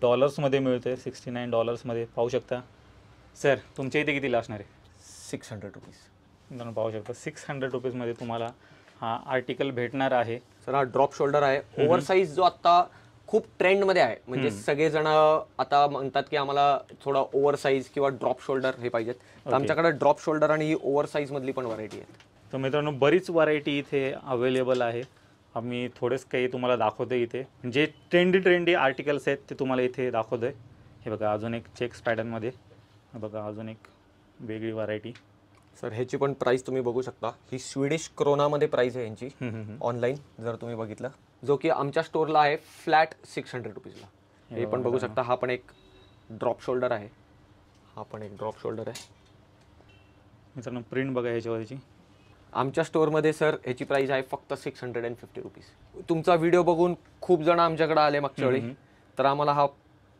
[SPEAKER 1] डॉलर्समध्ये मिळतो आहे सिक्स्टी नाईन डॉलर्समध्ये पाहू शकता सर तुमच्या इथे कितीला असणार आहे सिक्स हंड्रेड रुपीज मित्रांनो पाहू शकता
[SPEAKER 2] सिक्स हंड्रेड रुपीजमध्ये तुम्हाला हा आर्टिकल भेटणार आहे सर हा ड्रॉप शोल्डर आहे ओव्हरसाईज जो आत्ता खूप ट्रेंडमध्ये आहे म्हणजे सगळेजण आता म्हणतात की आम्हाला थोडा ओव्हर साईज किंवा ड्रॉप शोल्डर हे पाहिजेत तर आमच्याकडे ड्रॉप शोल्डर आणि ओव्हर साईज मधली पण व्हरायटी आहे
[SPEAKER 1] तर मित्रांनो बरीच व्हरायटी इथे अवेलेबल आहे आम्ही थोडेच काही तुम्हाला दाखवतो इथे जे ट्रेंडी ट्रेंडी आर्टिकल्स आहेत ते तुम्हाला इथे दाखवतोय हे बघा अजून एक चेक्स
[SPEAKER 2] पॅटर्नमध्ये बघा अजून एक वेगळी व्हरायटी सर ह्याची पण प्राइस तुम्ही बघू शकता ही स्वीडिश क्रोनामध्ये प्राइस आहे यांची ऑनलाईन जर तुम्ही बघितलं जो की आमच्या स्टोरला आहे फ्लॅट सिक्स हंड्रेड रुपीजला हे पण बघू शकता हा पण एक ड्रॉप शोल्डर आहे हा पण एक ड्रॉप शोल्डर आहे मित्रांनो प्रिंट बघा याच्यावरची आमच्या स्टोअरमध्ये सर ह्याची प्राइस आहे फक्त six hundred and fifty rupees तुमचा व्हिडिओ बघून खूप जण आमच्याकडे आले मागच्या वेळी तर आम्हाला हा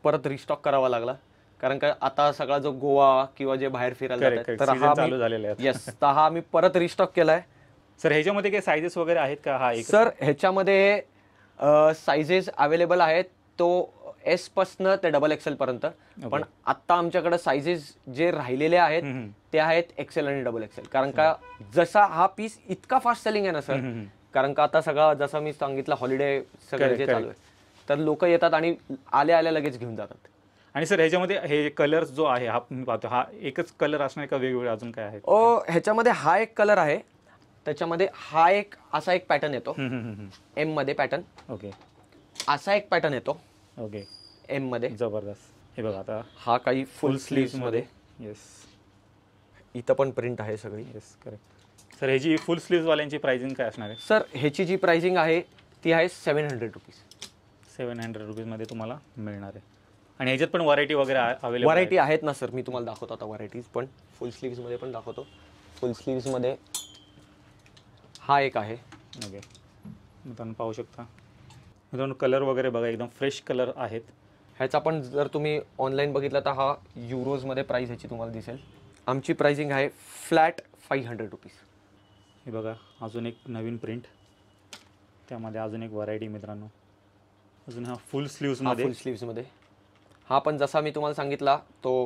[SPEAKER 2] परत रिस्टॉक करावा लागला कारण का आता सगळा जो गोवा किंवा जे बाहेर फिरायला तर हा येस तर हा आम्ही परत रिस्टॉक केलाय सर ह्याच्यामध्ये काही सायझेस वगैरे आहेत का हा एक सर ह्याच्यामध्ये सायझेस अवेलेबल आहेत तो एस पासनं ते डबल एक्सेल पर्यंत पण आत्ता आमच्याकडे सायझेस जे राहिलेले आहेत ते आहेत एक्सेल आणि डबल एक्सेल कारण का जसा हा पीस इतका फास्ट सेलिंग आहे ना सर कारण का आता सगळा जसा मी सांगितलं हॉलिडे सगळं जे चालू आहे तर लोक येतात आणि आल्या आल्या लगेच घेऊन जातात
[SPEAKER 1] आणि सर ह्याच्यामध्ये हे कलर
[SPEAKER 2] जो आहे हा पाहतो हा एकच कलर असणार का वेगवेगळे अजून काय आहे ह्याच्यामध्ये हा एक कलर आहे त्याच्यामध्ये हा एक असा एक पॅटर्न येतो एम मध्ये पॅटर्न ओके असा एक पॅटर्न येतो ओके एम मध्ये जबरदस्त हे बघा आता हा काही फुल स्लीव्स मध्ये येस इथं पण प्रिंट आहे सगळी येस करेक्ट
[SPEAKER 1] सर ह्याची फुल स्लीव्स वाल्यांची प्राइसिंग काय असणार आहे सर ह्याची जी प्राइसिंग आहे ती आहे seven hundred rupees seven hundred रुपीजमध्ये तुम्हाला मिळणार आहे आणि ह्याच्यात पण वरायटी वगैरे अवेलेबल व्हरायटी आहेत
[SPEAKER 2] ना सर मी तुम्हाला दाखवतो आता व्हरायटीज पण फुल स्लीव्समध्ये पण दाखवतो फुल स्लीव्समध्ये हा एक आहे ओके मित्रांनो पाहू शकता मित्रांनो कलर वगैरे बघा एकदम फ्रेश कलर आहेत ह्याचा पण जर तुम्ही ऑनलाईन बघितला तर हा युरोजमध्ये प्राईस ह्याची तुम्हाला दिसेल आमची प्राइसिंग आहे फ्लॅट फाईव्ह हंड्रेड रुपीज
[SPEAKER 1] हे बघा अजून एक नवीन प्रिंट त्यामध्ये अजून एक व्हरायटी मित्रांनो अजून हा फुल स्लीव्समध्ये फुल
[SPEAKER 2] स्लीव्समध्ये हा पण जसा मी तुम्हाला सांगितला तो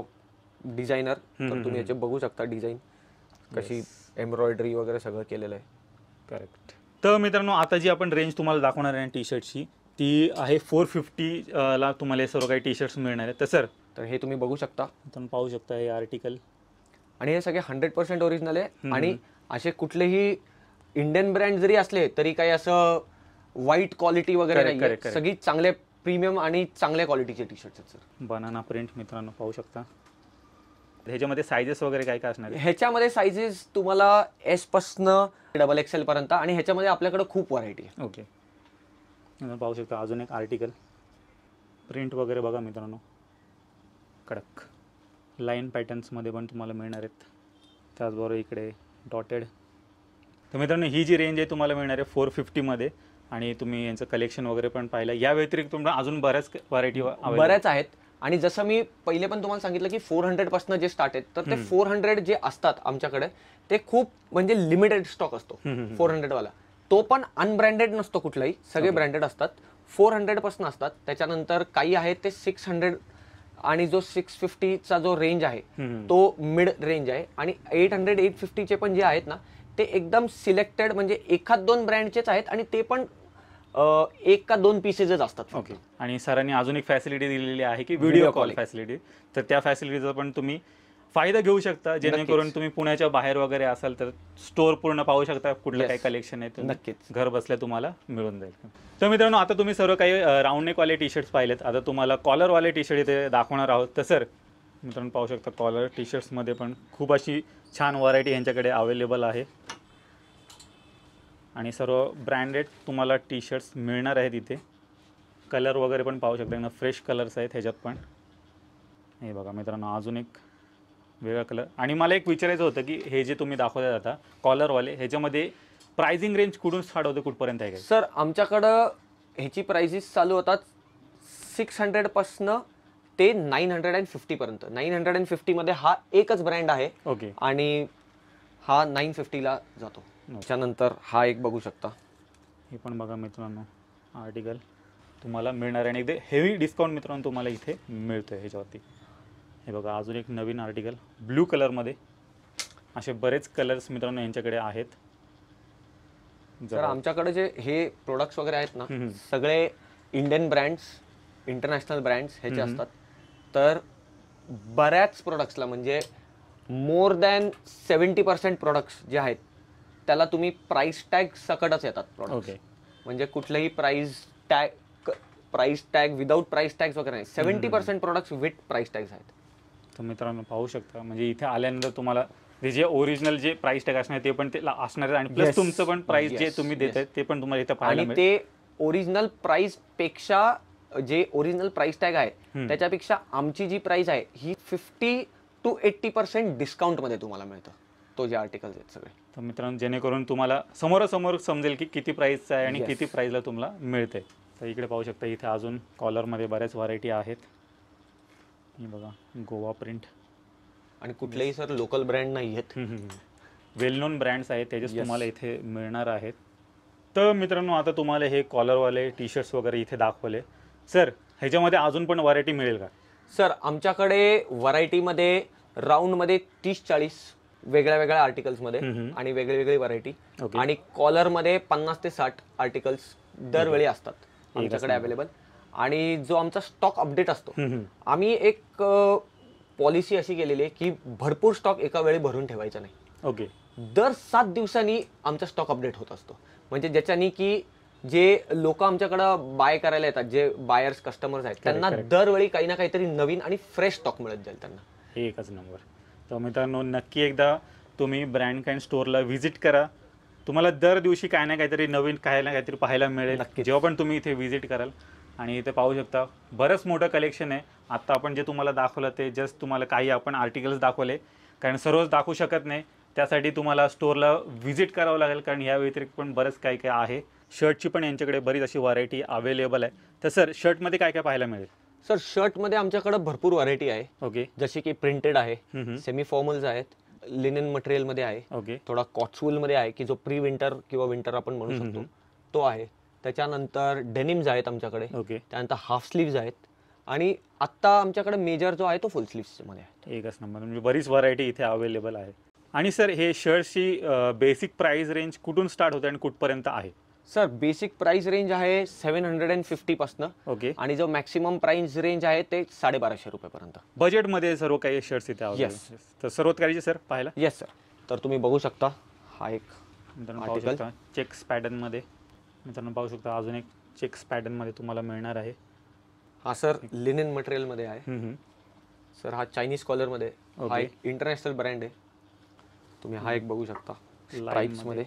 [SPEAKER 2] डिझायनर तर तुम्ही याचे बघू शकता डिझाईन कशी एम्ब्रॉयडरी वगैरे सगळं केलेलं आहे करेक्ट
[SPEAKER 1] तर मित्रांनो आता जी आपण रेंज तुम्हाला दाखवणार आहे टी शर्टची ती आहे फोर फिफ्टी ला तुम्हाला सर्व काही टी शर्ट्स मिळणार आहे तर सर तर हे तुम्ही बघू शकता
[SPEAKER 2] तुम्ही पाहू शकता हे आर्टिकल आणि हे सगळे हंड्रेड पर्सेंट ओरिजिनल आहे आणि असे कुठलेही इंडियन ब्रँड जरी असले तरी काही असं वाईट क्वालिटी वगैरे सगळी चांगले प्रीमियम आणि चांगल्या क्वालिटीचे टी शर्ट आहेत
[SPEAKER 1] सर बनाना प्रिंट मित्रांनो पाहू शकता ह्याच्यामध्ये सायझेस वगैरे काय काय असणार
[SPEAKER 2] ह्याच्यामध्ये सायझेस तुम्हाला एस पासन डबल एक्सेल पर्यंत आणि ह्याच्यामध्ये आपल्याकडे खूप व्हरायटी
[SPEAKER 1] आहे ओके पाहू शकता अजून एक आर्टिकल प्रिंट वगैरे बघा मित्रांनो कडक लाईन पॅटर्न्समध्ये पण तुम्हाला मिळणार आहेत त्याचबरोबर इकडे डॉटेड तर मित्रांनो ही जी रेंज आहे तुम्हाला मिळणार आहे फोर फिफ्टीमध्ये आणि तुम्ही यांचं कलेक्शन वगैरे पण पाहिलं या व्यतिरिक्त तुम्हाला अजून बऱ्याच व्हरायटी
[SPEAKER 2] बऱ्याच आहेत आणि जसं मी पहिले पण तुम्हाला सांगितलं की फोर हंड्रेडपासून जे स्टार्ट आहेत तर ते फोर हंड्रेड जे असतात आमच्याकडे ते खूप म्हणजे लिमिटेड स्टॉक असतो फोर हंड्रेडवाला तो पण अनब्रँडेड नसतो कुठलाही सगळे ब्रँडेड असतात फोर हंड्रेडपासून असतात त्याच्यानंतर काही आहेत ते सिक्स हंड्रेड आणि जो सिक्स फिफ्टीचा जो रेंज आहे तो मिड रेंज आहे आणि एट हंड्रेड एट फिफ्टीचे पण जे आहेत ना ते एकदम सिलेक्टेड म्हणजे एखाद दोन ब्रँडचेच आहेत आणि ते पण एक का दोन
[SPEAKER 1] पीसेसच असतात ओके आणि सरांनी अजून एक फॅसिलिटी दिलेली आहे की व्हिडिओ कॉल फॅसिलिटी तर त्या फॅसिलिटीचा पण तुम्ही फायदा घेऊ शकता जेणेकरून तुम्ही पुण्याच्या बाहेर वगैरे असाल तर स्टोर पूर्ण पाहू शकता कुठलं काही कलेक्शन आहे ते नक्कीच. घर बसल्या तुम्हाला मिळून जाईल तर मित्रांनो आता तुम्ही सर्व काही राऊंड नेकवाले टी शर्ट्स पाहिलेत आता तुम्हाला कॉलरवाले टी शर्ट इथे दाखवणार आहोत तर सर मित्रांनो पाहू शकता कॉलर टी शर्ट्समध्ये पण खूप अशी छान व्हरायटी यांच्याकडे अवेलेबल आहे आणि सर्व ब्रँडेड तुम्हाला टी शर्ट्स मिळणार आहेत इथे कलर वगैरे पण पाहू शकता फ्रेश कलर्स आहेत ह्याच्यात पण हे बघा मित्रांनो अजून एक वेगळा कलर आणि मला एक विचारायचं होतं की हे जे तुम्ही दाखवता जाता कॉलरवाले
[SPEAKER 2] ह्याच्यामध्ये प्राइसिंग रेंज कुठून स्टार्ट होते कुठपर्यंत आहे काय सर आमच्याकडं ह्याची प्राइजेस चालू होतात सिक्स हंड्रेडपासनं ते नाईन हंड्रेड अँड फिफ्टीपर्यंत नाईन हंड्रेड अँड फिफ्टीमध्ये हा एकच ब्रँड आहे ओके आणि हा नाईन फिफ्टीला जातो त्याच्यानंतर हा एक बघू शकता हे पण बघा मित्रांनो आर्टिकल
[SPEAKER 1] तुम्हाला मिळणार आहे आणि एकदम हेवी डिस्काउंट मित्रांनो तुम्हाला इथे मिळतं ह्याच्यावरती हे बघा अजून एक नवीन आर्टिकल ब्ल्यू कलरमध्ये असे बरेच कलर्स मित्रांनो यांच्याकडे आहेत
[SPEAKER 2] जर आमच्याकडे जे हे प्रोडक्ट्स वगैरे आहेत ना सगळे इंडियन ब्रँड्स इंटरनॅशनल ब्रँड्स ह्याचे असतात तर बऱ्याच प्रोडक्ट्सला म्हणजे more than seventy percent products जे आहेत त्याला तुम्ही प्राइस टॅग सकटच येतात प्रॉडक्ट म्हणजे कुठलंही price tag price tag without price tags वगैरे नाही seventy percent products with price tags आहेत
[SPEAKER 1] तर मित्रांनो पाहू शकता म्हणजे इथे आल्यानंतर तुम्हाला जे ओरिजिनल जे प्राइस टॅग असणार ते पण ते
[SPEAKER 2] असणार आणि प्लस तुमचं पण प्राइस जे तुम्ही देत ते पण तुम्हाला इथे आणि ते ओरिजिनल प्राइस पेक्षा जे ओरिजिनल प्राइस टॅग आहे त्याच्यापेक्षा आमची जी प्राइस आहे ही फिफ्टी टू एट्टी पर्सेंट डिस्काउंटमध्ये तुम्हाला मिळतं तो जे आर्टिकल्स आहेत सगळे
[SPEAKER 1] तर मित्रांनो जेणेकरून तुम्हाला समोरासमोर समजेल की किती प्राईसचं आहे आणि किती प्राईजला तुम्हाला मिळते तर इकडे पाहू शकता इथे अजून कॉलरमध्ये बऱ्याच व्हरायटी आहेत बघा गोवा प्रिंट आणि कुठलेही सर लोकल ब्रँड नाही आहेत वेल नोन ब्रँड्स आहेत त्याचे तुम्हाला इथे मिळणार आहेत तर मित्रांनो आता तुम्हाला हे कॉलरवाले टी शर्ट्स वगैरे इथे
[SPEAKER 2] दाखवले सर ह्याच्यामध्ये अजून पण व्हरायटी मिळेल का सर आमच्याकडे व्हरायटीमध्ये राऊंडमध्ये तीस चाळीस वेगळ्या वेगळ्या मध्ये आणि वेगळी वेगळी व्हरायटी आणि कॉलरमध्ये पन्नास ते साठ आर्टिकल्स दरवेळी असतात
[SPEAKER 3] आमच्याकडे अवेलेबल
[SPEAKER 2] आणि जो आमचा स्टॉक अपडेट असतो आम्ही एक पॉलिसी अशी केलेली आहे की भरपूर स्टॉक एका वेळी भरून ठेवायचा नाही ओके दर सात दिवसांनी आमचा स्टॉक अपडेट होत असतो म्हणजे ज्याच्यानी की जे लोक आमच्याकडे बाय करायला येतात जे बायर्स कस्टमर्स आहेत त्यांना दरवेळी काही ना काहीतरी नवीन आणि फ्रेश स्टॉक मिळत जाईल त्यांना
[SPEAKER 1] एकच नंबर तर मित्रांनो नक्की एकदा तुम्ही ब्रँड कँड स्टोअरला व्हिजिट करा तुम्हाला दर दिवशी काय ना काहीतरी नवीन काय ना काहीतरी पाहायला मिळेल नक्की जेव्हा पण तुम्ही इथे व्हिजिट कराल आणि इथे पाहू शकता बरंच मोठं कलेक्शन आहे आत्ता आपण जे तुम्हाला दाखवलं ते जस्ट तुम्हाला काही आपण आर्टिकल्स दाखवले कारण सर्वच दाखवू शकत नाही त्यासाठी तुम्हाला स्टोअरला व्हिजिट करावं लागेल कारण या व्यतिरिक्त पण बरंच काय काय आहे शर्टची पण यांच्याकडे बरीच अशी व्हरायटी अवेलेबल आहे
[SPEAKER 2] तर सर शर्टमध्ये काय काय पाहायला मिळेल सर शर्ट मध्ये आमच्याकडे भरपूर व्हरायटी आहे ओके जसे की प्रिंटेड आहे सेमी फॉर्मल्स आहेत लिनन मटेरियल मध्ये आहे ओके थोडा कॉट्सवूल मध्ये आहे की जो प्री विंटर किंवा विंटर आपण म्हणू शकतो तो आहे त्याच्यानंतर डेनिम्स आहेत आमच्याकडे ओके त्यानंतर हाफ स्लीव्ज आहेत आणि आत्ता आमच्याकडे मेजर जो आहे तो फुल स्लीव मध्ये
[SPEAKER 1] आहे एकच नंबर म्हणजे बरीच व्हरायटी इथे अवेलेबल आहे आणि सर हे शर्टची बेसिक प्राइस
[SPEAKER 2] रेंज कुठून स्टार्ट होते आणि कुठपर्यंत आहे सर बेसिक प्राइस रेंज आहे सेवन हंड्रेड अँड फिफ्टी पासनं ओके आणि जो मॅक्सिमम प्राइस रेंज आहे ते साडेबाराशे
[SPEAKER 1] बजेट मध्ये सर्व काही शर्ट्स इथे आहेत
[SPEAKER 2] तर सर्वात करायचे सर पाहायला येस सर
[SPEAKER 1] तर तुम्ही बघू शकता हा एक चेक्स पाहू मध्ये चेक्स मित्रांनो पाहू शकता अजून एक चेक्स मध्ये तुम्हाला
[SPEAKER 2] मिळणार आहे हा सर लिनन मध्ये आहे सर हा चायनीज कॉलर हा एक इंटरनॅशनल ब्रँड आहे तुम्ही हा एक बघू शकता Lime मध्ये.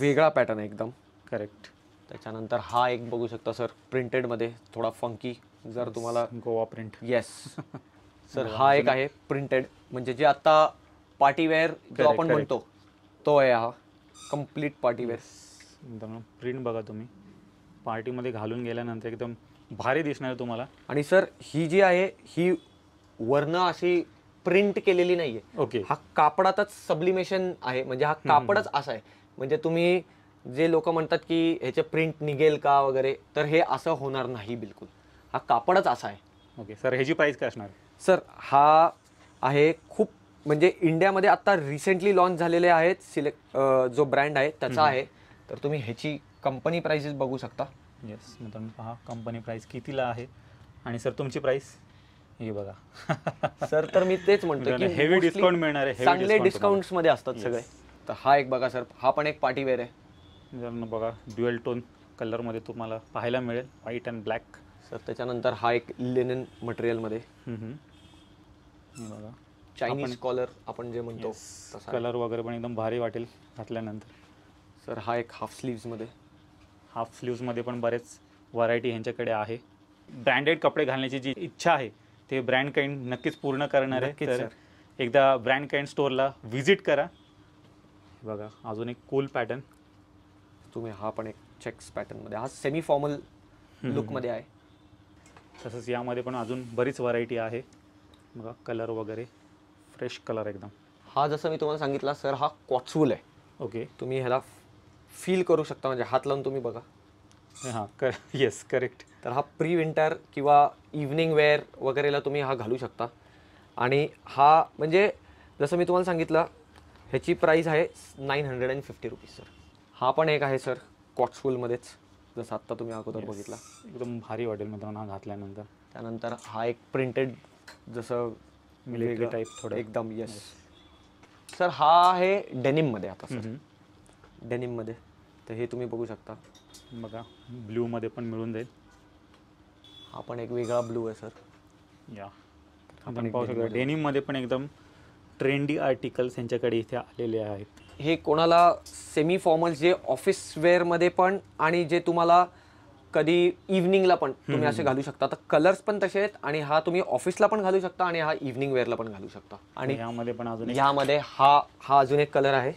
[SPEAKER 2] वेगळा पॅटर्न आहे एकदम करेक्ट त्याच्यानंतर हा एक बघू शकता सर प्रिंटेडमध्ये थोडा फंकी जर तुम्हाला गोवा प्रिंट येस सर हा एक आहे प्रिंटेड म्हणजे जे आता पार्टीवेअर जो आपण म्हणतो तो आहे हा कम्प्लीट पार्टीवेअर प्रिंट बघा तुम्ही पार्टीमध्ये
[SPEAKER 1] घालून गेल्यानंतर एकदम भारी दिसणार तुम्हाला
[SPEAKER 2] आणि सर ही जी आहे ही वर्ण अशी प्रिंट केलेली नाहीये ओके हा कापडातच सब्लिमेशन आहे म्हणजे हा कापडच असा आहे म्हणजे तुम्ही जे लोक म्हणतात की ह्याचे प्रिंट निघेल का वगैरे तर हे असं होणार नाही बिलकुल हा कापडच असा आहे ओके सर ह्याची प्राईस काय असणार सर हा आहे खूप म्हणजे इंडियामध्ये आत्ता रिसेंटली लॉन्च झालेले आहेत सिलेक्ट जो ब्रँड आहे त्याचा आहे तर तुम्ही ह्याची कंपनी प्राइसेस बघू शकता
[SPEAKER 1] येस मित्रांनो पहा कंपनी प्राईस कितीला आहे आणि सर तुमची प्राईस हे बघा
[SPEAKER 2] सर तर मी तेच म्हणतो हेवी डिस्काउंट मिळणार आहे चांगले डिस्काउंट्स मध्ये असतात सगळे
[SPEAKER 1] तर हा एक बघा सर हा पण एक पार्टीवेअर आहे जर बघा ड्युएल टोन कलरमध्ये तुम्हाला पाहायला मिळेल व्हाईट अँड ब्लॅक सर त्याच्यानंतर हा एक लिनन मटेरियलमध्ये बघा चायनीज
[SPEAKER 2] कॉलर आपण जे म्हणतो कलर
[SPEAKER 1] वगैरे पण एकदम भारी वाटेल घातल्यानंतर सर हा एक हाफ स्लीव्जमध्ये हाफ स्लीव्जमध्ये पण बरेच व्हरायटी ह्यांच्याकडे आहे ब्रँडेड कपडे घालण्याची जी इच्छा आहे ते ब्रँड काइंड नक्कीच पूर्ण करणार आहे एकदा ब्रँड काइंड स्टोरला व्हिजिट करा बघा अजून एक कोल पॅटर्न तुम्ही हा पण एक चेक्स पॅटर्नमध्ये हा सेमी फॉर्मल लुकमध्ये आहे तसंच यामध्ये पण अजून बरीच व्हरायटी आहे
[SPEAKER 2] बघा कलर वगैरे फ्रेश कलर एकदम हा जसं मी तुम्हाला सांगितला सर हा कॉट्सवूल आहे ओके तुम्ही ह्याला फील करू शकता म्हणजे हात लावून तुम्ही बघा हां कर येस करेक्ट तर हा प्री विंटर किंवा इव्हनिंग वेअर वगैरेला तुम्ही हा घालू शकता आणि हा म्हणजे जसं मी तुम्हाला सांगितलं ह्याची प्राईज आहे nine hundred and fifty rupees sir हा पण एक आहे सर मध्येच जसं आत्ता तुम्ही अगोदर बघितला एकदम भारी वाटेल मित्रांनो घातल्यानंतर त्यानंतर हा एक प्रिंटेड जसं मिलिटरी टाईप थोडं एकदम येस सर हा आहे डेनिममध्ये आता सर डेनिममध्ये तर हे तुम्ही बघू शकता बघा ब्ल्यूमध्ये पण मिळून जाईल हा पण एक वेगळा ब्लू आहे
[SPEAKER 1] सर या आपण पाहू शकतो
[SPEAKER 2] डेनिममध्ये पण एकदम ट्रेंडी आर्टिकल्स यांच्याकडे इथे आलेले आहेत हे कोणाला सेमी फॉर्मल जे ऑफिस वेअरमध्ये पण आणि जे तुम्हाला कधी इव्हनिंगला पण तुम्ही असे घालू शकता तर कलर्स पण तसे आहेत आणि हा तुम्ही ऑफिसला पण घालू शकता आणि हा इव्हनिंग वेअरला पण घालू शकता आणि यामध्ये पण अजून यामध्ये हा हा अजून एक कलर आहे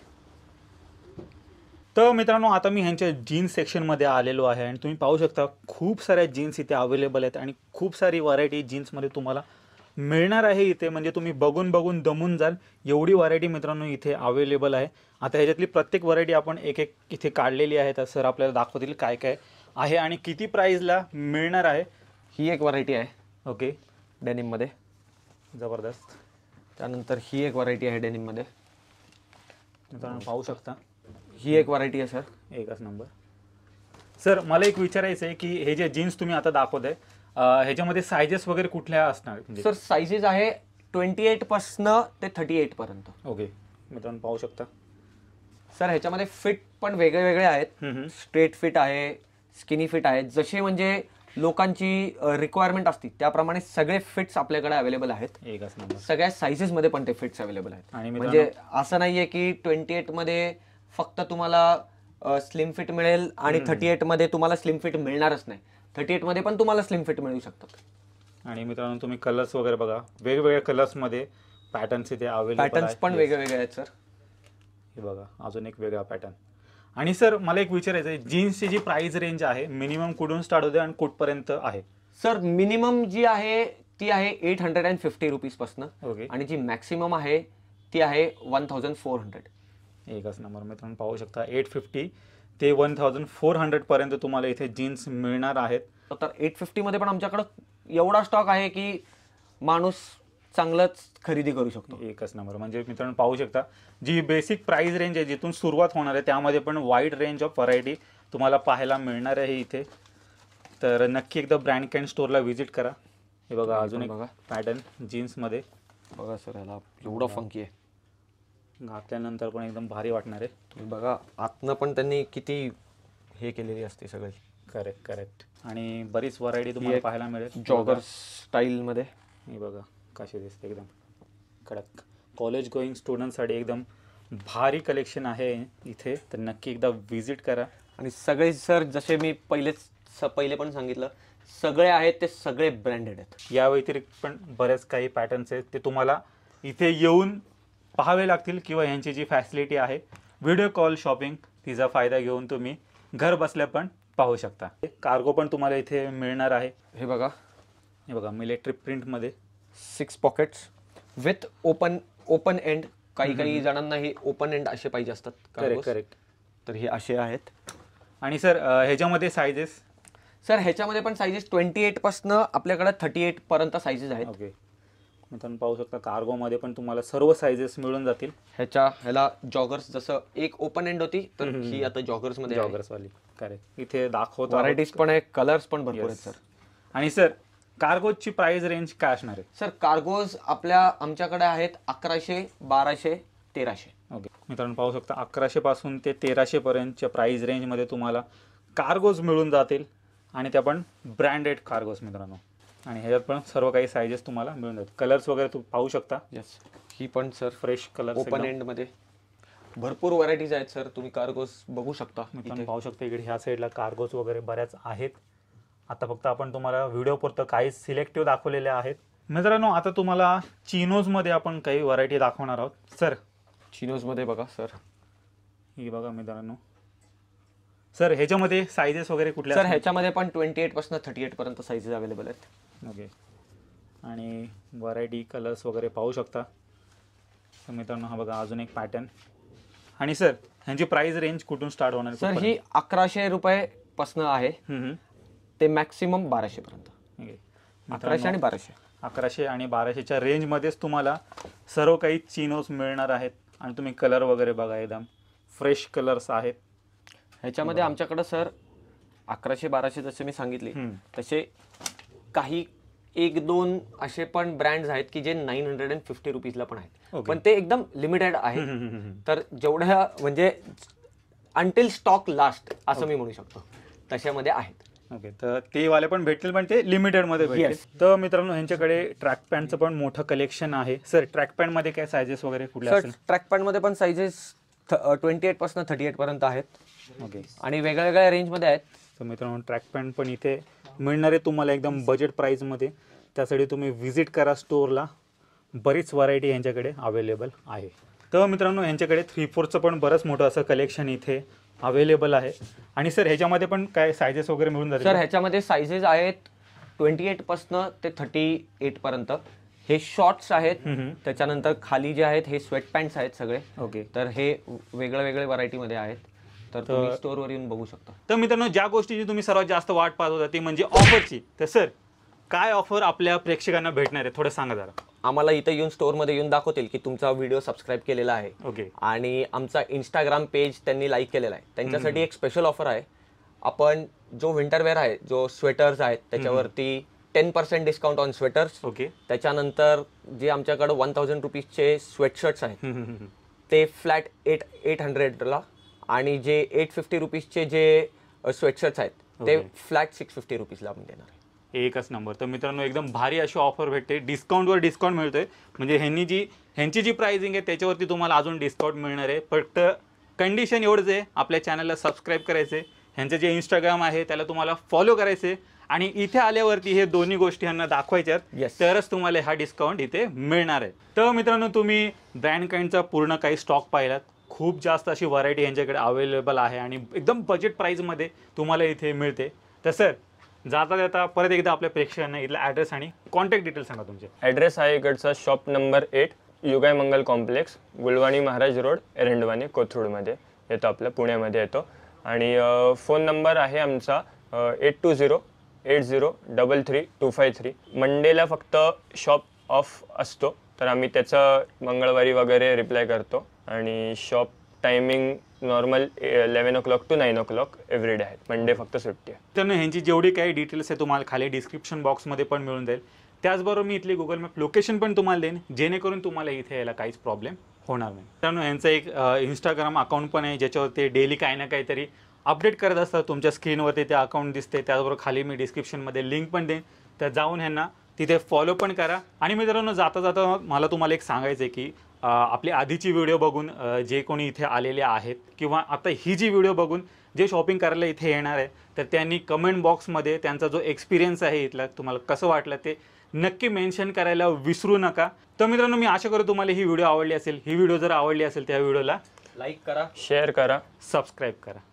[SPEAKER 1] तर मित्रांनो आता मी ह्यांच्या जीन्स सेक्शनमध्ये आलेलो आहे आणि तुम्ही पाहू शकता खूप साऱ्या जीन्स इथे अवेलेबल आहेत आणि खूप सारी व्हरायटी जीन्समध्ये तुम्हाला मिळणार आहे इथे म्हणजे तुम्ही बघून बघून दमून जाल एवढी व्हरायटी मित्रांनो इथे अवेलेबल आहे आता ह्याच्यातली प्रत्येक व्हरायटी आपण एक एक इथे काढलेली आहे तर सर आपल्याला दाखवतील काय काय आहे आणि किती प्राईजला मिळणार आहे ही एक व्हरायटी आहे ओके डेनिममध्ये जबरदस्त त्यानंतर ही एक व्हरायटी आहे डेनिममध्ये मित्रांनो पाहू शकता ही एक व्हरायटी आहे सर एकच नंबर सर मला एक विचारायचं आहे की हे जे जीन्स तुम्ही आता दाखवत आहे ह्याच्यामध्ये सायजेस वगैरे कुठल्या असणार म्हणजे सर सायजेस आहे
[SPEAKER 2] ट्वेंटी एट पासनं ते थर्टी एट पर्यंत ओके मित्रांनो पाहू शकता सर ह्याच्यामध्ये फिट पण वेगळे वेगळे आहेत स्ट्रेट फिट आहे स्किनी फिट आहे जसे म्हणजे लोकांची रिक्वायरमेंट असती त्याप्रमाणे सगळे फिट्स आपल्याकडे अवेलेबल आहेत सगळ्या सायझेस मध्ये पण ते फिट्स अवेलेबल आहेत म्हणजे असं नाहीये की ट्वेंटी एट मध्ये फक्त तुम्हाला स्लिम फिट मिळेल आणि थर्टी एट मध्ये तुम्हाला स्लिम फिट मिळणारच नाही थर्टी एटमध्ये पण तुम्हाला स्लिम फिट मिळू शकतात
[SPEAKER 1] आणि मित्रांनो तुम्ही कलर्स वगैरे बघा वेगवेगळ्या कलर्समध्ये पॅटर्न्स इथे अवेलेबल पॅटर्न्स पण वेगवेगळे आहेत सर हे बघा अजून एक वेगळा पॅटर्न आणि सर मला एक विचारायचं आहे जीन्सची जी प्राइस रेंज आहे मिनिमम कुठून
[SPEAKER 2] स्टार्ट होते आणि कुठपर्यंत आहे सर मिनिमम जी आहे ती आहे eight hundred and fifty okay आणि जी मॅक्सिमम आहे ती आहे वन थाउजंड फोर हंड्रेड एकच
[SPEAKER 1] नंबर मित्रांनो पाहू शकता एट फिफ्टी ते वन थाउजंड फोर हंड्रेडपर्यंत तुम्हाला इथे जीन्स मिळणार आहेत तर एट फिफ्टीमध्ये पण आमच्याकडं एवढा स्टॉक आहे की माणूस चांगलंच खरेदी करू शकतो एकच नंबर म्हणजे मित्रांनो पाहू शकता जी बेसिक प्राइस रेंज आहे जिथून सुरुवात होणार आहे त्यामध्ये पण वाईड रेंज ऑफ व्हरायटी तुम्हाला पाहायला मिळणार आहे इथे तर नक्की एकदा ब्रँड कॅन स्टोरला व्हिजिट करा हे बघा अजून एक बघा. पॅटर्न जीन्समध्ये बघा सर ह्याला एवढा फंकी आहे घातल्यानंतर पण एकदम भारी वाटणार
[SPEAKER 2] आहे बघा आतनं पण त्यांनी किती हे केलेली असते सगळी करेक्ट करेक्ट आणि बरीच व्हरायटी तुम्हाला पाहायला मिळेल जॉगर स्टाईलमध्ये मी बघा कशी
[SPEAKER 1] दिसते एकदम कडक कॉलेज गोईंग स्टुडंटसाठी एकदम भारी कलेक्शन आहे इथे तर नक्की एकदा व्हिजिट करा आणि सगळे सर जसे मी पहिलेच स पहिले पण सांगितलं सगळे आहेत ते सगळे ब्रँडेड आहेत या व्यतिरिक्त पण बरेच काही पॅटर्न्स आहेत ते तुम्हाला इथे येऊन पाहावे लागतील किंवा यांची जी फॅसिलिटी आहे व्हिडिओ कॉल शॉपिंग तिचा फायदा घेऊन तुम्ही घर बसल्या पण पाहू शकता कार्गो पण तुम्हाला इथे मिळणार आहे हे बघा हे बघा मिलेट्री प्रिंटमध्ये six pockets with open open end काही काही
[SPEAKER 2] जणांना हे ओपन एंड असे पाहिजे असतात करेक्ट करेक्ट
[SPEAKER 1] तर हे असे आहेत आणि सर ह्याच्यामध्ये सायजेस
[SPEAKER 2] सर ह्याच्यामध्ये पण सायजेस ट्वेंटी एटपासनं आपल्याकडे थर्टी एटपर्यंत सायजेस आहेत ओके
[SPEAKER 1] मित्रांनो पाहू शकता कार्गोमध्ये पण तुम्हाला सर्व सायझेस मिळून जातील ह्याच्या ह्याला जॉगर्स जसं
[SPEAKER 2] एक ओपन एंड होती तर ही आता जॉगर्स मध्ये जॉगर्स वाली करेक्ट इथे दाखवत व्हरायटीज पण आहे कलर्स पण भरपूर आहेत सर
[SPEAKER 1] आणि सर कार्गोजची प्राइस रेंज काय असणार
[SPEAKER 2] आहे सर कार्गोज आपल्या आमच्याकडे आहेत
[SPEAKER 1] अकराशे बाराशे तेराशे ओके मित्रांनो पाहू शकता अकराशे पासून ते तेराशे पर्यंतच्या प्राइस रेंजमध्ये तुम्हाला कार्गोज मिळून जातील आणि ते पण ब्रँडेड कार्गोज मित्रांनो आणि ह्याच्यात पण सर्व काही सायजेस तुम्हाला मिळून जातात कलर्स वगैरे तुम्ही पाहू शकता यस ही पण सर फ्रेश कलर ओपन एंडमध्ये भरपूर व्हरायटीज आहेत सर तुम्ही कार्गोज बघू शकता मित्रांनो पाहू शकता इकडे ह्या साईडला कार्गोज वगैरे बऱ्याच आहेत आता फक्त आपण तुम्हाला व्हिडिओ पुरतं काही सिलेक्टिव्ह दाखवलेले आहेत मित्रांनो आता तुम्हाला चिनोजमध्ये आपण काही व्हरायटी दाखवणार आहोत सर चिनोजमध्ये बघा सर ही बघा मित्रांनो सर ह्याच्यामध्ये सायझेस वगैरे कुठल्या सर ह्याच्यामध्ये पण ट्वेंटी एटपासून थर्टी पर्यंत सायझेस अवेलेबल आहेत ओके आणि व्हरायटी कलर्स वगैरे पाहू शकता तर मित्रांनो हा बघा अजून एक पॅटर्न आणि सर ह्यांची प्राइस रेंज कुठून स्टार्ट होणार सर ही अकराशे रुपये पासनं आहे
[SPEAKER 2] ते मॅक्सिमम बाराशे पर्यंत
[SPEAKER 1] अकराशे आणि बाराशे अकराशे आणि बाराशेच्या रेंजमध्येच तुम्हाला सर्व काही चिनोज मिळणार आहेत आणि तुम्ही कलर वगैरे बघा एकदम
[SPEAKER 2] फ्रेश कलर्स आहेत ह्याच्यामध्ये आमच्याकडं सर अकराशे बाराशे जसे मी सांगितले तसे काही एक दोन असे पण ब्रँड्स आहेत की जे नाईन हंड्रेड अँड फिफ्टी रुपीजला पण आहेत पण ते एकदम लिमिटेड आहे तर जेवढ्या म्हणजे अंटिल स्टॉक लास्ट असं मी म्हणू शकतो तशामध्ये आहेत ओके तर ते वाले पण भेटतील पण ते लिमिटेडमध्ये भेटतील
[SPEAKER 1] तर मित्रांनो ह्यांच्याकडे ट्रॅक पॅन्टचं पण मोठं कलेक्शन आहे सर ट्रॅक मध्ये काय सायझेस वगैरे कुठल्या ट्रॅक मध्ये पण सायझेस ट्वेंटी एट पासून थर्टी एट पर्यंत आहेत ओके आणि वेगळ्या वेगळ्या रेंजमध्ये आहेत तर मित्रांनो ट्रॅक पॅन्ट पण इथे मिळणारे तुम्हाला एकदम बजेट प्राईजमध्ये त्यासाठी तुम्ही व्हिजिट करा स्टोअरला बरीच व्हरायटी यांच्याकडे अवेलेबल आहे तर मित्रांनो यांच्याकडे थ्री फोरचं पण बरंच मोठं असं कलेक्शन इथे अवेलेबल आहे आणि सर ह्याच्यामध्ये पण काय सायझेस वगैरे मिळून जातात सर ह्याच्यामध्ये
[SPEAKER 2] सायझेस आहेत ट्वेंटी एटपासनं ते थर्टी एटपर्यंत हे शॉर्ट्स आहेत त्याच्यानंतर खाली जे आहेत हे स्वेट पॅन्ट्स आहेत सगळे ओके तर हे वेगळ्या वेगळ्या व्हरायटीमध्ये आहेत तर तुम्ही स्टोअरवर येऊन बघू शकता
[SPEAKER 1] तर मित्रांनो ज्या गोष्टीची तुम्ही सर्वात
[SPEAKER 2] जास्त वाट पाहत
[SPEAKER 1] होता ती म्हणजे ऑफरची तर सर काय ऑफर आपल्या प्रेक्षकांना भेटणार आहे थोडं सांगा जरा आम्हाला
[SPEAKER 2] इथं येऊन स्टोअरमध्ये येऊन दाखवतील की तुमचा व्हिडिओ सबस्क्राईब केलेला आहे ओके आणि आमचा इंस्टाग्राम पेज त्यांनी लाईक केलेला आहे त्यांच्यासाठी एक स्पेशल ऑफर आहे आपण जो विंटरवेअर आहे जो स्वेटर्स आहेत त्याच्यावरती ten percent discount on sweaters okay त्याच्यानंतर जे आमच्याकडे वन थाउजंड रुपीजचे स्वेटशर्ट्स आहेत ते फ्लॅट एट एट हंड्रेडला आणि जे एट फिफ्टी रुपीजचे जे स्वेटशर्ट्स आहेत ते फ्लॅट सिक्स
[SPEAKER 1] फिफ्टी रुपीजला आम्ही देणार एकच नंबर तर मित्रांनो एकदम भारी अशी ऑफर भेटते डिस्काउंटवर डिस्काउंट मिळतोय म्हणजे ह्यांनी जी ह्यांची जी प्राइसिंग आहे त्याच्यावरती तुम्हाला अजून डिस्काउंट मिळणार आहे फक्त कंडिशन एवढंच आहे आपल्या चॅनलला सबस्क्राईब करायचे ह्यांचं जे इंस्टाग्राम आहे त्याला तुम्हाला फॉलो करायचे आणि इथे आल्यावरती हे दोन्ही गोष्टी ह्यांना दाखवायच्या तरच तुम्हाला हा डिस्काउंट इथे मिळणार आहे तर मित्रांनो तुम्ही ब्रँड काइंडचा पूर्ण काही स्टॉक पाहिलात खूप जास्त अशी व्हरायटी यांच्याकडे अवेलेबल आहे आणि एकदम बजेट प्राईजमध्ये तुम्हाला इथे मिळते तर सर जाता जाता परत एकदा आपल्या प्रेक्षकांना इथला ॲड्रेस आणि कॉन्टॅक्ट डिटेल्स सांगा तुमचे
[SPEAKER 3] ॲड्रेस आहे इकडचा शॉप नंबर एट युगाय मंगल कॉम्प्लेक्स गुलवाणी महाराज रोड एरंडवाणी कोथरूडमध्ये येतो आपल्या पुण्यामध्ये येतो आणि फोन नंबर आहे आमचा eight two zero eight zero double three two five three मंडेला फक्त शॉप ऑफ असतो तर आम्ही त्याचं मंगळवारी वगैरे रिप्लाय करतो आणि shop timing normal eleven o'clock to nine o'clock every day आहे मंडे फक्त सुट्टी आहे
[SPEAKER 1] तर ह्यांची जेवढी काही डिटेल्स आहे तुम्हाला खाली डिस्क्रिप्शन बॉक्समध्ये पण मिळून जाईल त्याचबरोबर मी इथली गुगल मॅप लोकेशन पण तुम्हाला देईन जेणेकरून तुम्हाला इथे यायला काहीच प्रॉब्लेम होणार नाही त्यानं ह्यांचं एक इंस्टाग्राम अकाउंट पण आहे ज्याच्यावर ते डेली काही ना काहीतरी अपडेट करत असतात तुमच्या स्क्रीनवरती ते अकाउंट दिसते त्याचबरोबर खाली मी डिस्क्रिप्शनमध्ये लिंक पण देईन तर जाऊन ह्यांना तिथे फॉलो पण करा आणि मित्रांनो जाता जाता मला तुम्हाला एक सांगायचं आहे की आपली आधीची व्हिडिओ बघून जे कोणी इथे आलेले आहेत किंवा आता ही जी व्हिडिओ बघून जे शॉपिंग करायला इथे येणार आहे तर त्यांनी कमेंट बॉक्समध्ये त्यांचा जो एक्सपिरियन्स आहे इथला तुम्हाला कसं वाटलं ते नक्की मेन्शन करायला विसरू नका तर मित्रांनो मी आशा करतो तुम्हाला ही व्हिडिओ आवडली असेल ही व्हिडिओ जर आवडली असेल त्या व्हिडिओला लाईक करा शेअर करा सबस्क्राईब करा